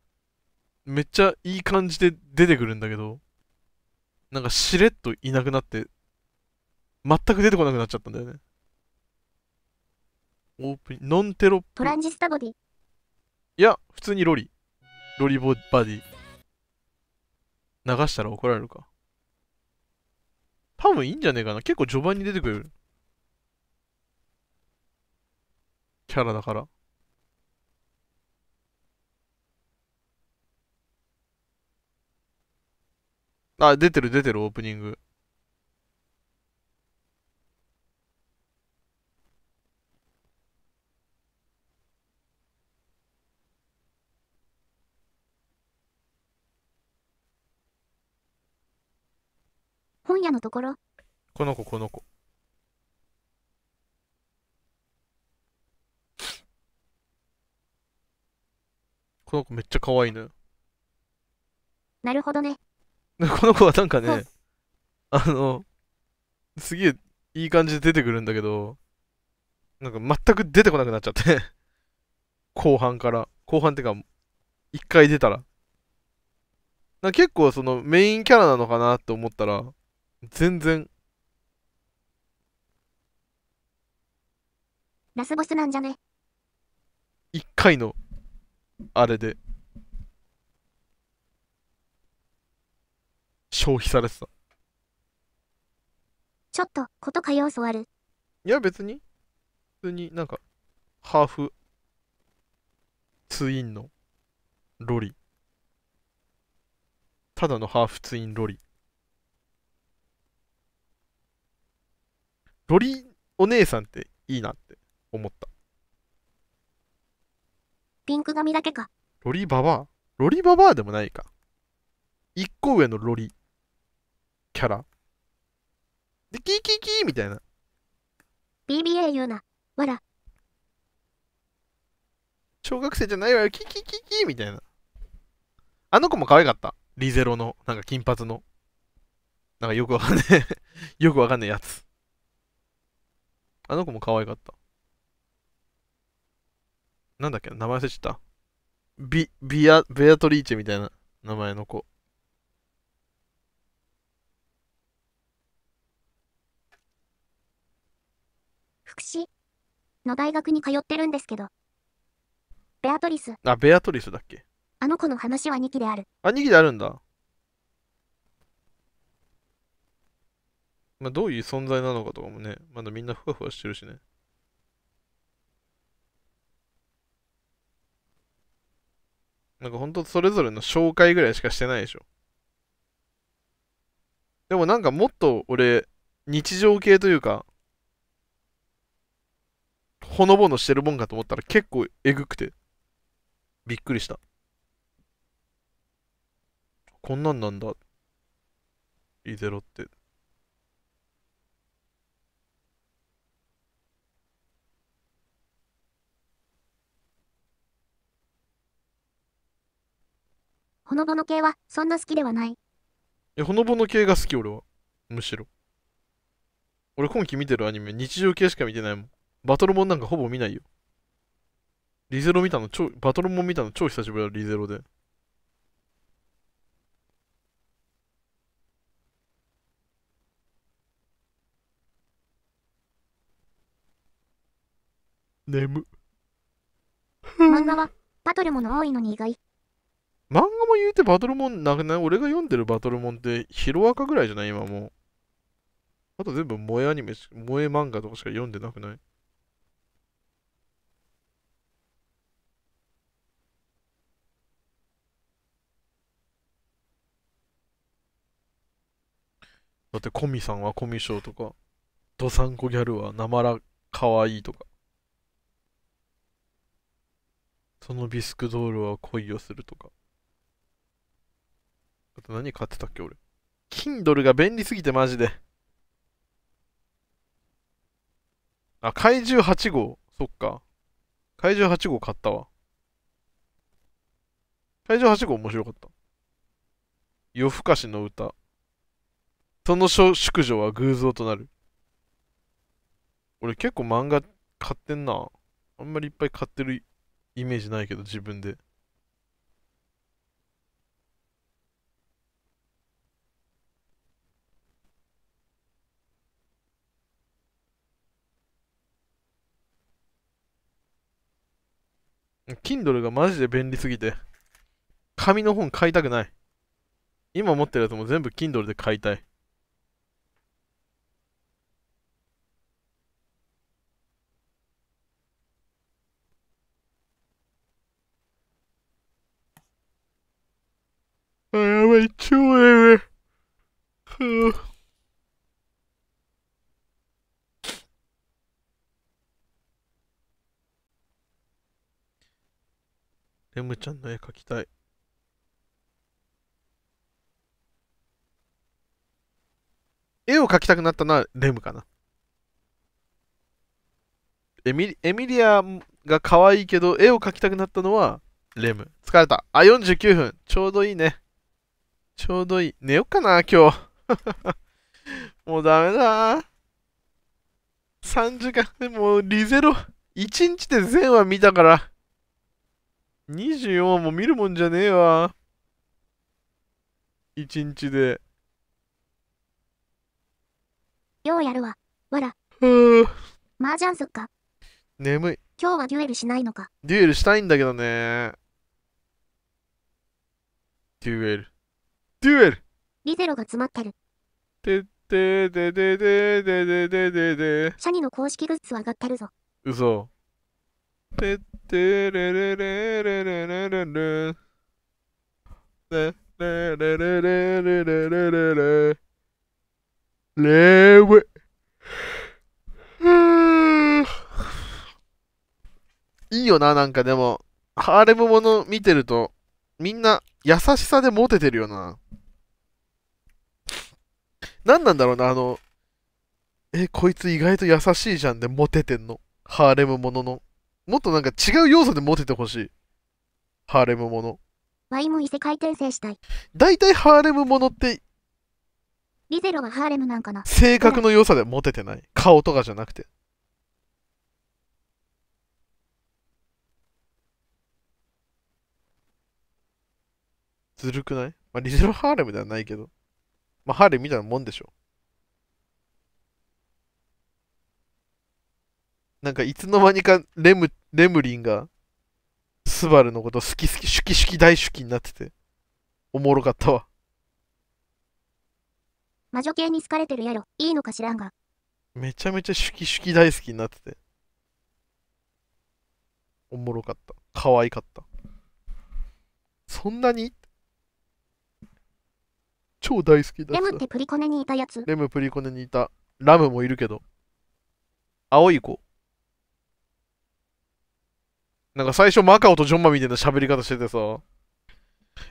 めっちゃいい感じで出てくるんだけど、なんかしれっといなくなって、全く出てこなくなっちゃったんだよね。オープニング、ノンテロップ。トランジスタボディ。いや、普通にロリ。ロリボディ。流したら怒られるか。多分いいんじゃねえかな。結構序盤に出てくる。キャラだから。あ、出てる出てる、オープニング。今夜のところ。この子、この子。この子めっちゃ可愛いの、ね、よ。なるほどね。この子はなんかね、あの、すげえいい感じで出てくるんだけど、なんか全く出てこなくなっちゃって 後半から。後半ってか、一回出たら。な結構そのメインキャラなのかなって思ったら、全然。ラスボスなんじゃね一回の、あれで、消費されてた。ちょっと、ことか要素ある。いや、別に。普通になんか、ハーフ、ツインの、ロリ。ただのハーフツインロリ。ドリお姉さんっていいなって思った。ピンク髪だけか。ロリババアロリババアでもないか。一個上のロリ。キャラ。で、キーキーキーみたいな。BBA 言うな。わら。小学生じゃないわよ。キーキーキーキーみたいな。あの子も可愛かった。リゼロの、なんか金髪の。なんかよくわかんない よくわかんないやつ。あの子も可愛かった。なんだっけ名前忘れちゃった。ビ、ビア、ベアトリーチェみたいな名前の子。福祉の大学に通ってるんですけど。ベアトリス。あ、ベアトリスだっけあの子の話は兄期である。あ、2期であるんだ。まあ、どういう存在なのかとかもね、まだみんなふわふわしてるしね。なんかほんとそれぞれの紹介ぐらいしかしてないでしょ。でもなんかもっと俺、日常系というか、ほのぼのしてるもんかと思ったら結構えぐくて、びっくりした。こんなんなんだ。イゼロって。ほのぼの系はそんな好きではない。え、ほのぼの系が好き、俺は。むしろ。俺今期見てるアニメ、日常系しか見てないもん。バトルモンなんかほぼ見ないよ。リゼロ見たの超、バトルモン見たの超久しぶりだ、リゼロで。眠。漫画は、バトルもの多いのに意外。漫画も言うてバトルモンなくない俺が読んでるバトルモンってヒロアカぐらいじゃない今もう。あと全部萌えアニメ、萌え漫画とかしか読んでなくないだってコミさんはコミショとか、ドサンコギャルはなまらかわいいとか。そのビスクドールは恋をするとか。あと何買ってたっけ俺。Kindle が便利すぎてマジで。あ、怪獣8号。そっか。怪獣8号買ったわ。怪獣8号面白かった。夜更かしの歌。その宿女は偶像となる。俺結構漫画買ってんな。あんまりいっぱい買ってるイメージないけど、自分で。Kindle がマジで便利すぎて。紙の本買いたくない。今持ってるやつも全部 Kindle で買いたい。ちゃんの絵描きたい。絵を描きたくなったのはレムかな。エミリエミリアが可愛いけど、絵を描きたくなったのはレム。疲れた。あ、49分。ちょうどいいね。ちょうどいい。寝よっかな、今日。もうダメだ。3時間でもうリゼロ。1日で全話見たから。24はも見るもんじゃねえわ。一日で。ようやるわ。わら。ふぅ。麻雀すっか。眠い。今日はデュエルしないのか。デュエルしたいんだけどね。デュエル。デュエルリゼロが詰まってる。てってでででででででで。シャニの公式グッズは上がってるぞ。嘘。てッてれれれれれれれれれれれれれれれれレレレレいいよな、なんかでも、ハーレムもの見てると、みんな優しさでモテてるよな。んなんだろうな、あの、え、こいつ意外と優しいじゃんでモテてんの。ハーレムものの。もっとなんか違う要素でモテてほしい。ハーレムもの。ワイも異世界転生したい。大体ハーレムものって、リゼロはハーレムなんかな。性格の良さでモテてない。顔とかじゃなくて。ずるくないまあ、リゼロハーレムではないけど。まあ、ハーレムみたいなもんでしょ。なんかいつの間にかレム、レムリンが、スバルのこと好き好き、シュキシュキ大シュキになってて、おもろかったわ。魔女系に好かれてるやろ、いいのかしらんが。めちゃめちゃシュキシュキ大好きになってて、おもろかった。可愛かった。そんなに超大好きだレムってプリコネにいたやつ。レムプリコネにいた。ラムもいるけど。青い子。なんか最初マカオとジョンマみたいな喋り方しててさ、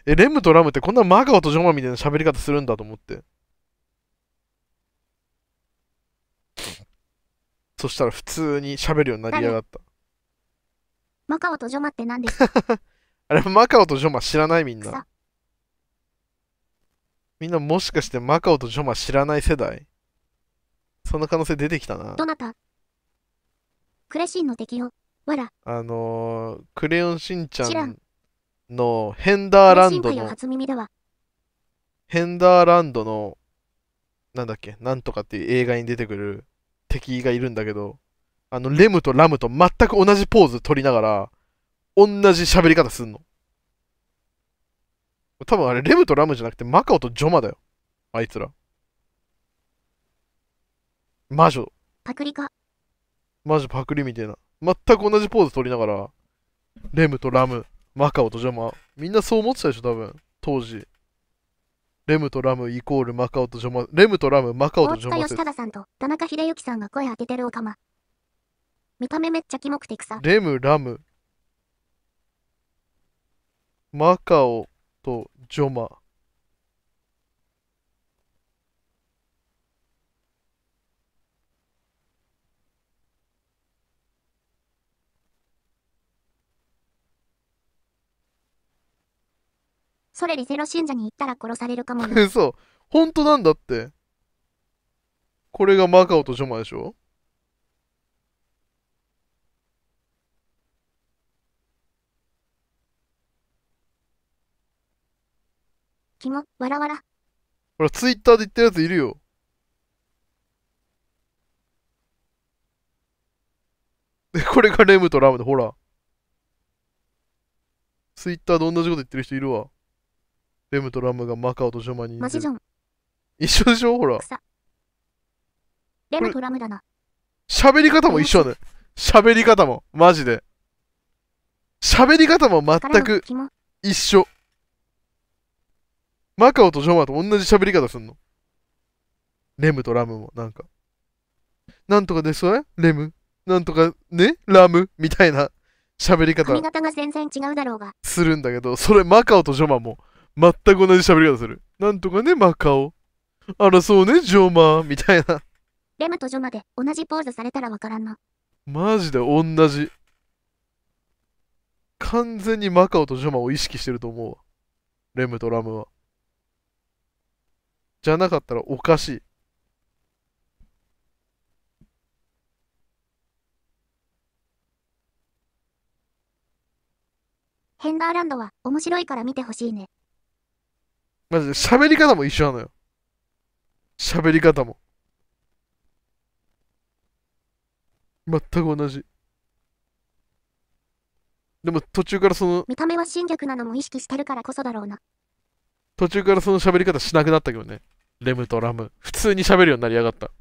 え、レムとラムってこんなマカオとジョンマみたいな喋り方するんだと思って。そしたら普通に喋るようになりやがった。マカオとジョマって何ですか あれ、マカオとジョマ知らないみんな。みんなもしかしてマカオとジョマ知らない世代その可能性出てきたな。どなたクレシンの敵をわら。あのー、クレヨンしんちゃんのヘンダーランドの、ヘンダーランドの、なんだっけ、なんとかっていう映画に出てくる敵がいるんだけど、あの、レムとラムと全く同じポーズ取りながら、同じ喋り方すんの。多分あれ、レムとラムじゃなくて、マカオとジョマだよ。あいつら。魔女。パクリか。魔女パクリみたいな。全く同じポーズ取りながら、レムとラム、マカオとジャマ、みんなそう思ってたでしょ、多分、当時。レムとラムイコールマカオとジョマ、レムとラム、マカオとジョマ。大塚義忠さんと田中秀幸さんが声当ててるおかま。見た目めっちゃキモくて草。レム、ラム、マカオとジョマ。それリゼロ信者に行ったら殺されるかもよ。嘘。本当なんだって。これがマカオとジョマでしょキモ、わらわら。ほら、ツイッターで言ってるやついるよ。で、これがレムとラムで、ほら。ツイッターで同じこと言ってる人いるわ。レムとラムがマカオとジョマに似てる一緒でしょほら。レムとラムだな。喋り方も一緒だね。喋り方も。マジで。喋り方も全く一緒。マカオとジョマと同じ喋り方すんの。レムとラムも、なんか。なんとかですわレム。なんとか、ねラムみたいな喋り方。全然違うだろうが。するんだけど、それマカオとジョマも全く同じ喋り方する。なんとかね、マカオ。あら、そうね、ジョーマー。みたいな。レムとジョマで同じポーズされたらわからんの。マジで同じ。完全にマカオとジョマを意識してると思うわ。レムとラムは。じゃなかったらおかしい。ヘンダーランドは面白いから見てほしいね。マジで喋り方も一緒なのよ。喋り方も。全く同じ。でも途中からその見た目は新緑なのも意識してるからこそだろうな。途中からその喋り方しなくなったけどね。レムとラム。普通に喋るようになりやがった。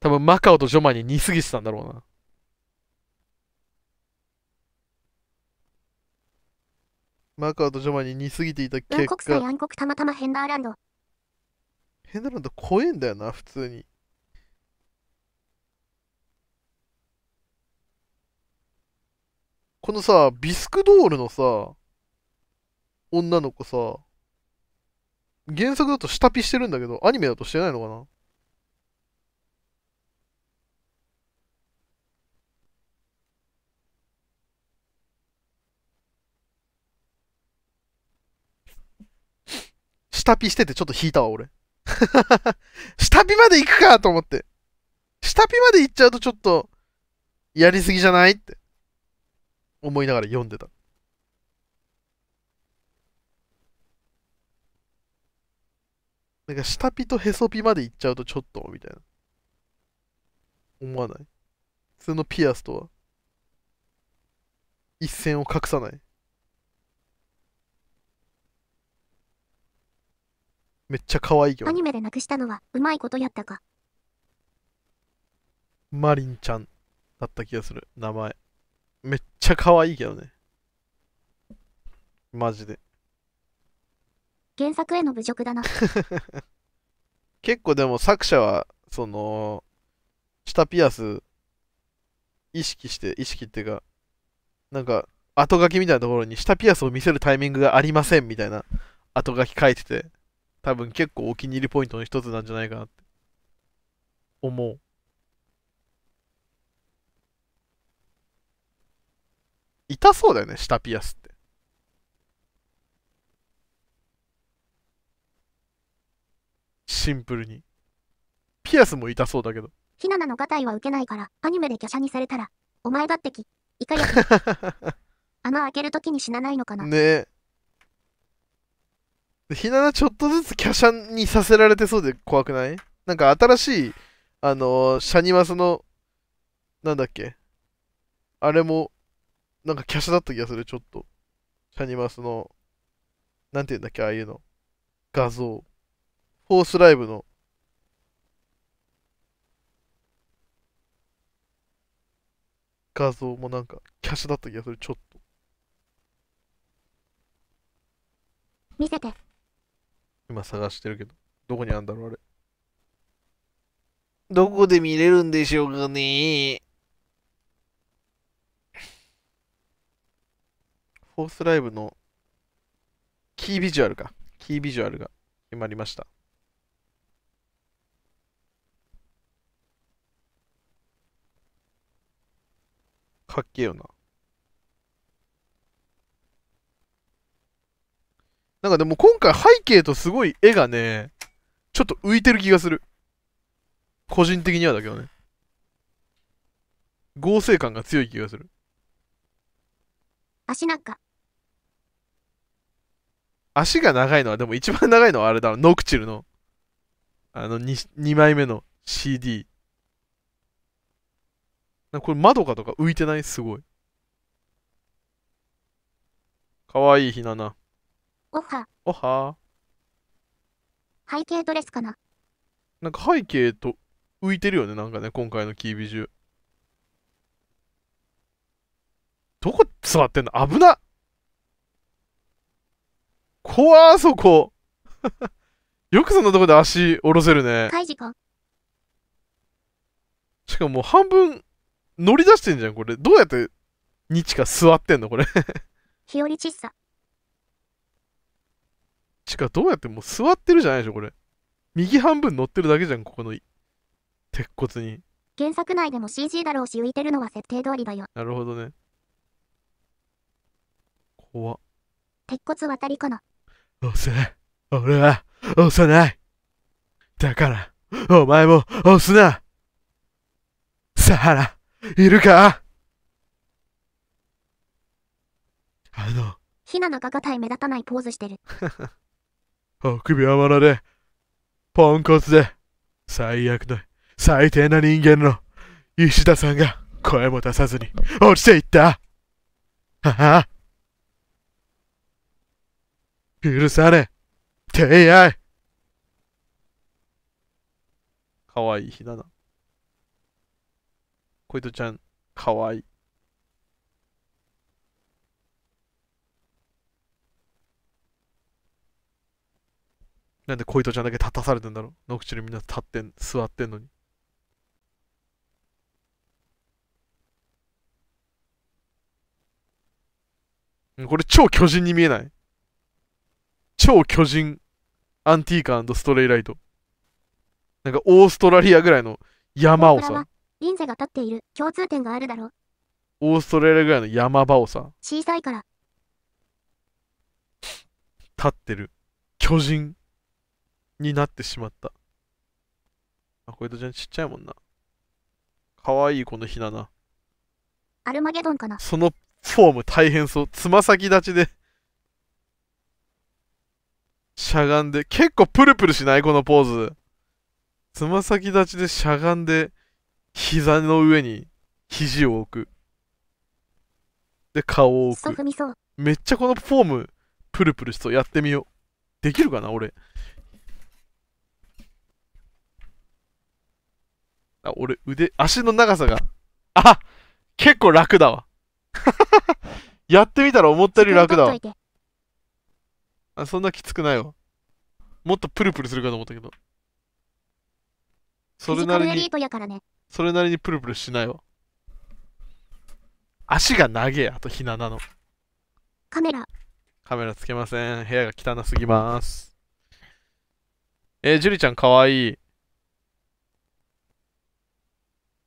多分マカオとジョマに似すぎてたんだろうな。マカオとジョマに似すぎていた結果暗黒暗黒たまたまヘンダーランドヘンダーランド怖えんだよな普通にこのさビスクドールのさ女の子さ原作だと下ピしてるんだけどアニメだとしてないのかな下火しててちょっと引いたわ、俺。下火まで行くかと思って。下火まで行っちゃうとちょっと、やりすぎじゃないって思いながら読んでた。なんか下火とへそ火まで行っちゃうとちょっと、みたいな。思わない普通のピアスとは一線を隠さない。めっちゃ可愛いよアニメでなくしたのはうまいことやったかマリンちゃんだった気がする名前めっちゃ可愛いけどねマジで原作への侮辱だな 結構でも作者はその下ピアス意識して意識っていうかなんか後書きみたいなところに下ピアスを見せるタイミングがありませんみたいな後書き書いてて多分結構お気に入りポイントの一つなんじゃないかなって思う。痛そうだよね、下ピアスって。シンプルに。ピアスも痛そうだけど。ひななのがいは受けないから、アニメで華奢にされたら、お前だってき、いかやき。穴開けるときに死なないのかな。ねえ。ひななちょっとずつ華奢にさせられてそうで怖くないなんか新しい、あのー、シャニマスの、なんだっけあれも、なんか華奢だった気がする、ちょっと。シャニマスの、なんて言うんだっけ、ああいうの。画像。フォースライブの。画像もなんか、華奢だった気がする、ちょっと。見せて。今探してるけど。どこにあるんだろう、あれ。どこで見れるんでしょうかねフォースライブのキービジュアルか。キービジュアルが決まりました。かっけえよな。なんかでも今回背景とすごい絵がね、ちょっと浮いてる気がする。個人的にはだけどね。合成感が強い気がする。足なんか。足が長いのは、でも一番長いのはあれだろ、ノクチルの。あの2、2枚目の CD。これ窓かとか浮いてないすごい。かわいいひなな。おは。おは。背景ドレスかななんか背景と浮いてるよね、なんかね、今回のキービジュ。どこ座ってんの危な怖あそこ よくそんなとこで足下ろせるね。しかももう半分乗り出してんじゃん、これ。どうやって日か座ってんの、これ 日和ちっさ。ちかどうやってもう座ってるじゃないでしょ、これ。右半分乗ってるだけじゃん、ここの鉄骨に。原作内でも CG だろうし浮いてるのは設定通りだよ。なるほどね。怖鉄骨渡りかな。押せ。俺は押さない。だから、お前も押すな。サハラ、いるかあの。ひなのががたい目立たないポーズしてる。首くはまで、ポンコツで、最悪の、最低な人間の、石田さんが声も出さずに落ちていったはは許さねえ手合いかわいいひなこ小糸ちゃん、かわいい。なんで小糸ちゃんだけ立たされてんだろうノクチュみんな立ってん、座ってんのに。これ超巨人に見えない超巨人アンティーカーストレイライト。なんかオーストラリアぐらいの山をさ。リンゼが立っている共通点があるだろう。オーストラリアぐらいの山場をさ。小さいから。立ってる。巨人。になってしまった。あ、これとちゃんちっちゃいもんな。かわいいこのひなな。アルマゲドンかな。そのフォーム大変そう。つま先立ちでしゃがんで。結構プルプルしないこのポーズ。つま先立ちでしゃがんで、膝の上に肘を置く。で、顔を置く。めっちゃこのフォーム、プルプルしそう。やってみよう。できるかな俺。あ、俺、腕、足の長さが。あ結構楽だわ。やってみたら思ったより楽だわ。あ、そんなきつくないわ。もっとプルプルするかと思ったけど。それなりに、それなりにプルプルしないわ。足が長え、あとひななの。カメラ。カメラつけません。部屋が汚すぎます。えー、ジュリちゃんかわいい。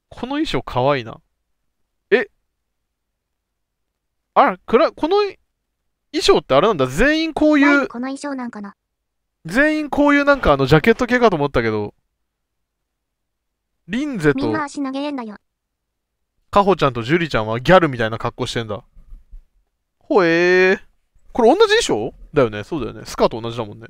この衣装かわいいな。えあら、くら、この衣装ってあれなんだ。全員こういう。この衣装なんかな。全員こういうなんかあの、ジャケット系かと思ったけど。リンゼと、カホちゃんとジュリちゃんはギャルみたいな格好してんだ。ほえー。これ同じ衣装だよね。そうだよね。スカート同じだもんね。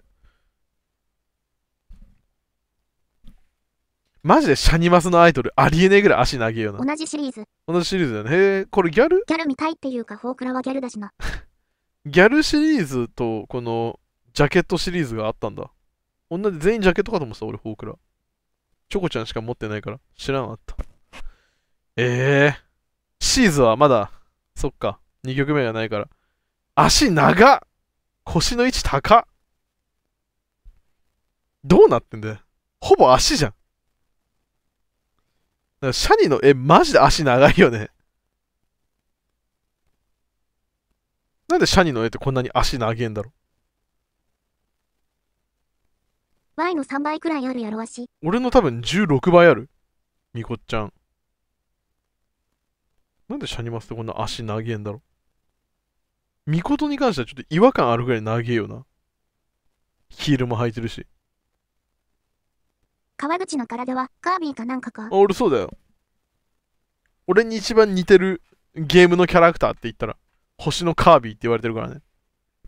マジでシャニマスのアイドルありえねえぐらい足投げよな。同じシリーズ。同じシリーズだよね。へえ、これギャルギャルみたいっていうか、フォークラはギャルだしな。ギャルシリーズと、この、ジャケットシリーズがあったんだ。同じ全員ジャケットかと思ってた、俺、フォークラ。チョコちゃんしか持ってないから、知らなかった。ええー、シーズはまだ、そっか、2曲目がないから。足長腰の位置高どうなってんだよ。ほぼ足じゃん。シャニの絵、マジで足長いよね。なんでシャニの絵ってこんなに足長えんだろ ?Y の3倍くらいあるやろ足。俺の多分16倍ある。みこちゃん。なんでシャニマスってこんな足長えんだろみことに関してはちょっと違和感あるぐらい長えよな。ヒールも履いてるし。川口の体はカービィかなんかか。俺そうだよ。俺に一番似てるゲームのキャラクターって言ったら、星のカービィって言われてるからね。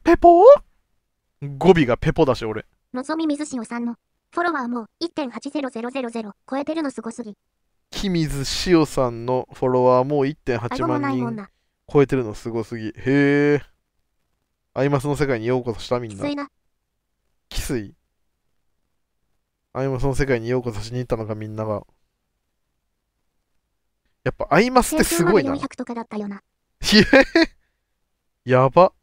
ペポー語尾がペポだし、俺。のぞみみずしおさんのフォロワーも1.80000超えてるのすごすぎ。きみずしおさんのフォロワーも1.8万人超えてるのすごすぎ。へえ。アイマスの世界にようこそしたみんな。キスイ。アイマスの世界にようこそしに行ったのかみんなが。やっぱアイマスってすごいな。4とかだったよな。やば。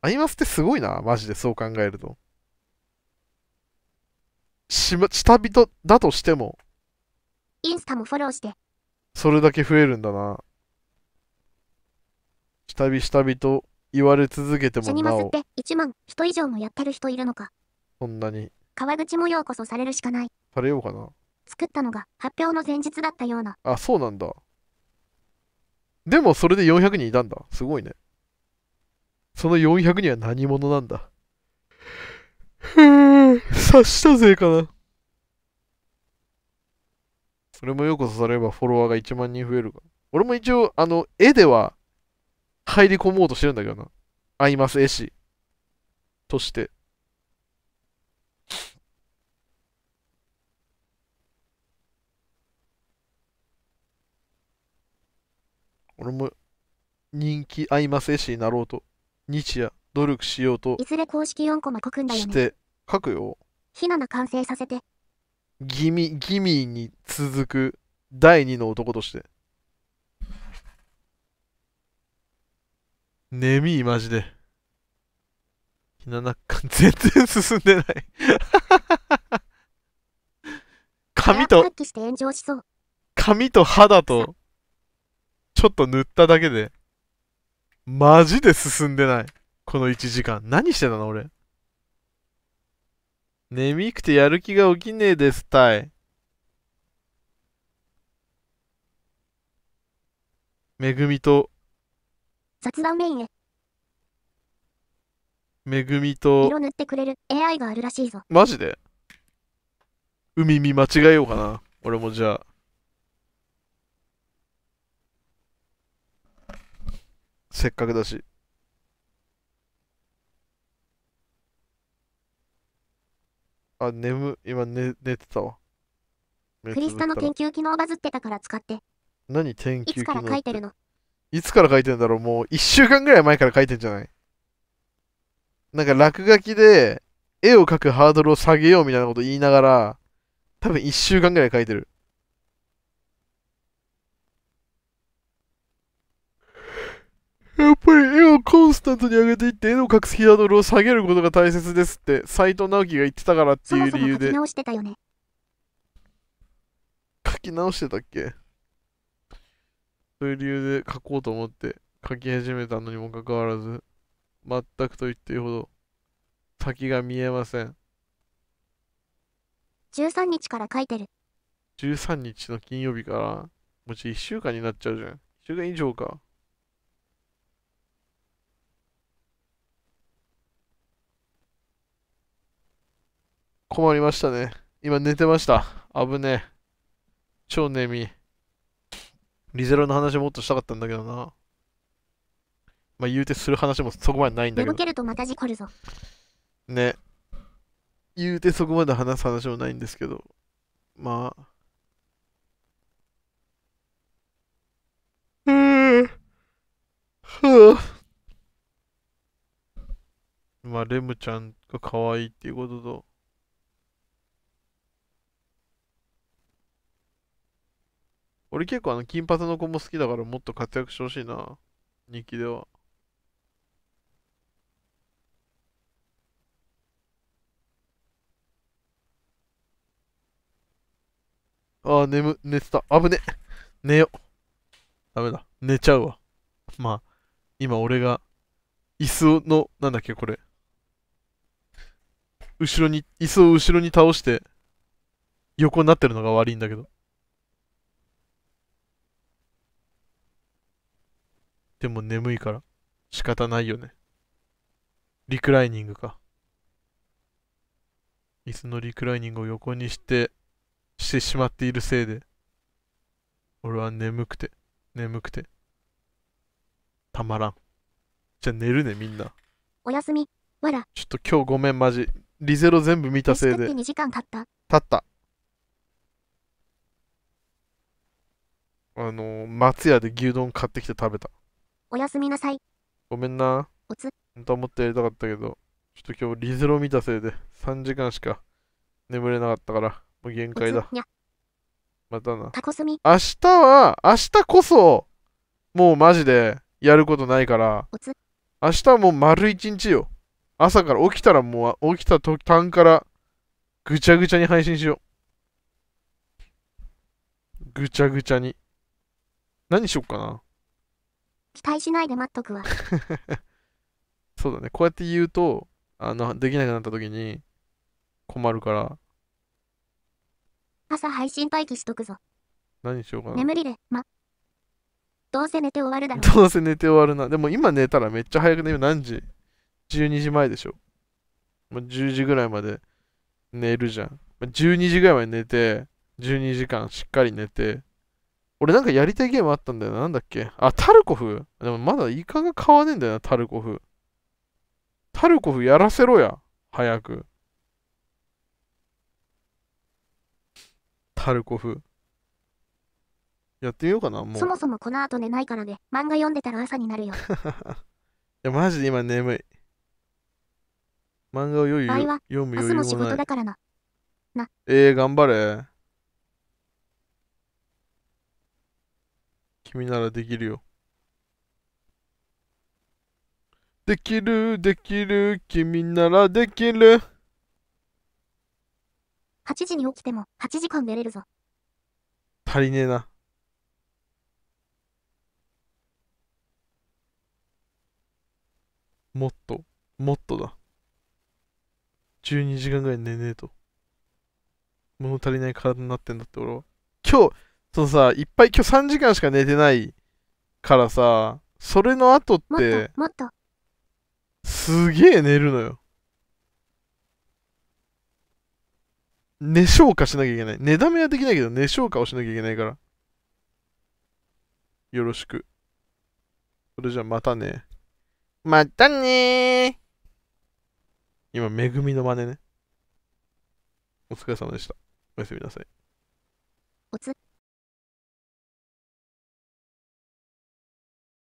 アイマスってすごいな、マジでそう考えると。し、下人だとしても。インスタもフォローして。それだけ増えるんだな。下火下火と言われ続けてもなお。シニマスって1万人以上もやってる人いるのか。そんなに。川口模様こそされるしかない。されようかな。作ったのが発表の前日だったような。あ、そうなんだ。でもそれで400人いたんだ。すごいね。その400人は何者なんだ。ふぅ、察したぜかな。それもようこそされればフォロワーが1万人増えるか。俺も一応、あの、絵では入り込もうとしてるんだけどな。アイマス絵師として。俺も人気アイマス絵師になろうと、日夜努力しようと、いずれ公式4コマ書くんだよして、書くよ。ひなな完成させて。ギミ、ギミに続く第二の男として。ねみーマジで。ひななか全然進んでない髪 と髪と肌とちょっと塗っただけで、マジで進んでない。この1時間。何してたの俺。眠くてやる気が起きねえです、タイ。めぐみと、雑談メインへ。めぐみと、色塗ってくれる AI があるらしいぞ。マジで海見間違えようかな。俺もじゃあ。せっかくだし。あ、眠、今寝、寝てたわ。クリスタの研究機能バズってたから使って。何研究機能いつから書いてるのいつから書いてんだろうもう1週間ぐらい前から書いてんじゃないなんか落書きで絵を描くハードルを下げようみたいなこと言いながら、多分1週間ぐらい書いてる。やっぱり絵をコンスタントに上げていって絵の隠すヒアドルを下げることが大切ですって斎藤直樹が言ってたからっていう理由で書き直してたよね書き直してたっけそういう理由で書こうと思って書き始めたのにもかかわらず全くと言っていいほど先が見えません13日から書いてる13日の金曜日からもうち1週間になっちゃうじゃん1週間以上か困りましたね。今寝てました。危ねえ。超眠い。リゼロの話もっとしたかったんだけどな。まあ言うてする話もそこまでないんだけど。けるとまた事故るぞ。ね。言うてそこまで話す話もないんですけど。まあ。うーん。はあ。まあ、レムちゃんが可愛いっていうことと。俺結構あの金髪の子も好きだからもっと活躍してほしいな。日記では。ああ、眠、寝てた。危ね。寝よ。ダメだ。寝ちゃうわ。まあ、今俺が、椅子の、なんだっけ、これ。後ろに、椅子を後ろに倒して、横になってるのが悪いんだけど。でも眠いから仕方ないよね。リクライニングか。椅子のリクライニングを横にして、してしまっているせいで、俺は眠くて、眠くて、たまらん。じゃあ寝るね、みんな。おやすみ、わら。ちょっと今日ごめん、マジ。リゼロ全部見たせいで。2時間経った。経った。あのー、松屋で牛丼買ってきて食べた。おやすみなさい。ごめんな。おつ。本当はもっとやりたかったけど、ちょっと今日リゼロ見たせいで3時間しか眠れなかったから、もう限界だ。またな。タコスミ。明日は、明日こそ、もうマジでやることないから、明日はもう丸一日よ。朝から起きたらもう、起きた途端からぐちゃぐちゃに配信しよう。ぐちゃぐちゃに。何しよっかな。期待しないで待っとくわ。そうだね。こうやって言うと、あの、できなくなった時に困るから。朝配信待機しとくぞ。何しようかな。眠りで、ま。どうせ寝て終わるだろう。どうせ寝て終わるな。でも今寝たらめっちゃ早くね。今何時 ?12 時前でしょ。ま10時ぐらいまで寝るじゃん。12時ぐらいまで寝て、12時間しっかり寝て、俺なんかやりたいゲームあったんだよな。なんだっけあ、タルコフでもまだイカが買わねえんだよな、タルコフ。タルコフやらせろや。早く。タルコフ。やってみようかな、もう。そもそもこの後寝ないからね。漫画読んでたら朝になるよ。いや、マジで今眠い。漫画を読むよもない。明日も仕事だからな。えー、頑張れ。君ならできるよ。できる、できる、君ならできる。8時に起きても8時間寝れるぞ。足りねえな。もっと、もっとだ。12時間ぐらい寝ねえと。物足りない体になってんだって俺は。今日、そうさ、いっぱい今日3時間しか寝てないからさ、それの後って、もっとすげえ寝るのよ。寝消化しなきゃいけない。寝だめはできないけど、寝消化をしなきゃいけないから。よろしく。それじゃまたね。またね今、めぐみの真似ね。お疲れ様でした。おやすみなさい。おつ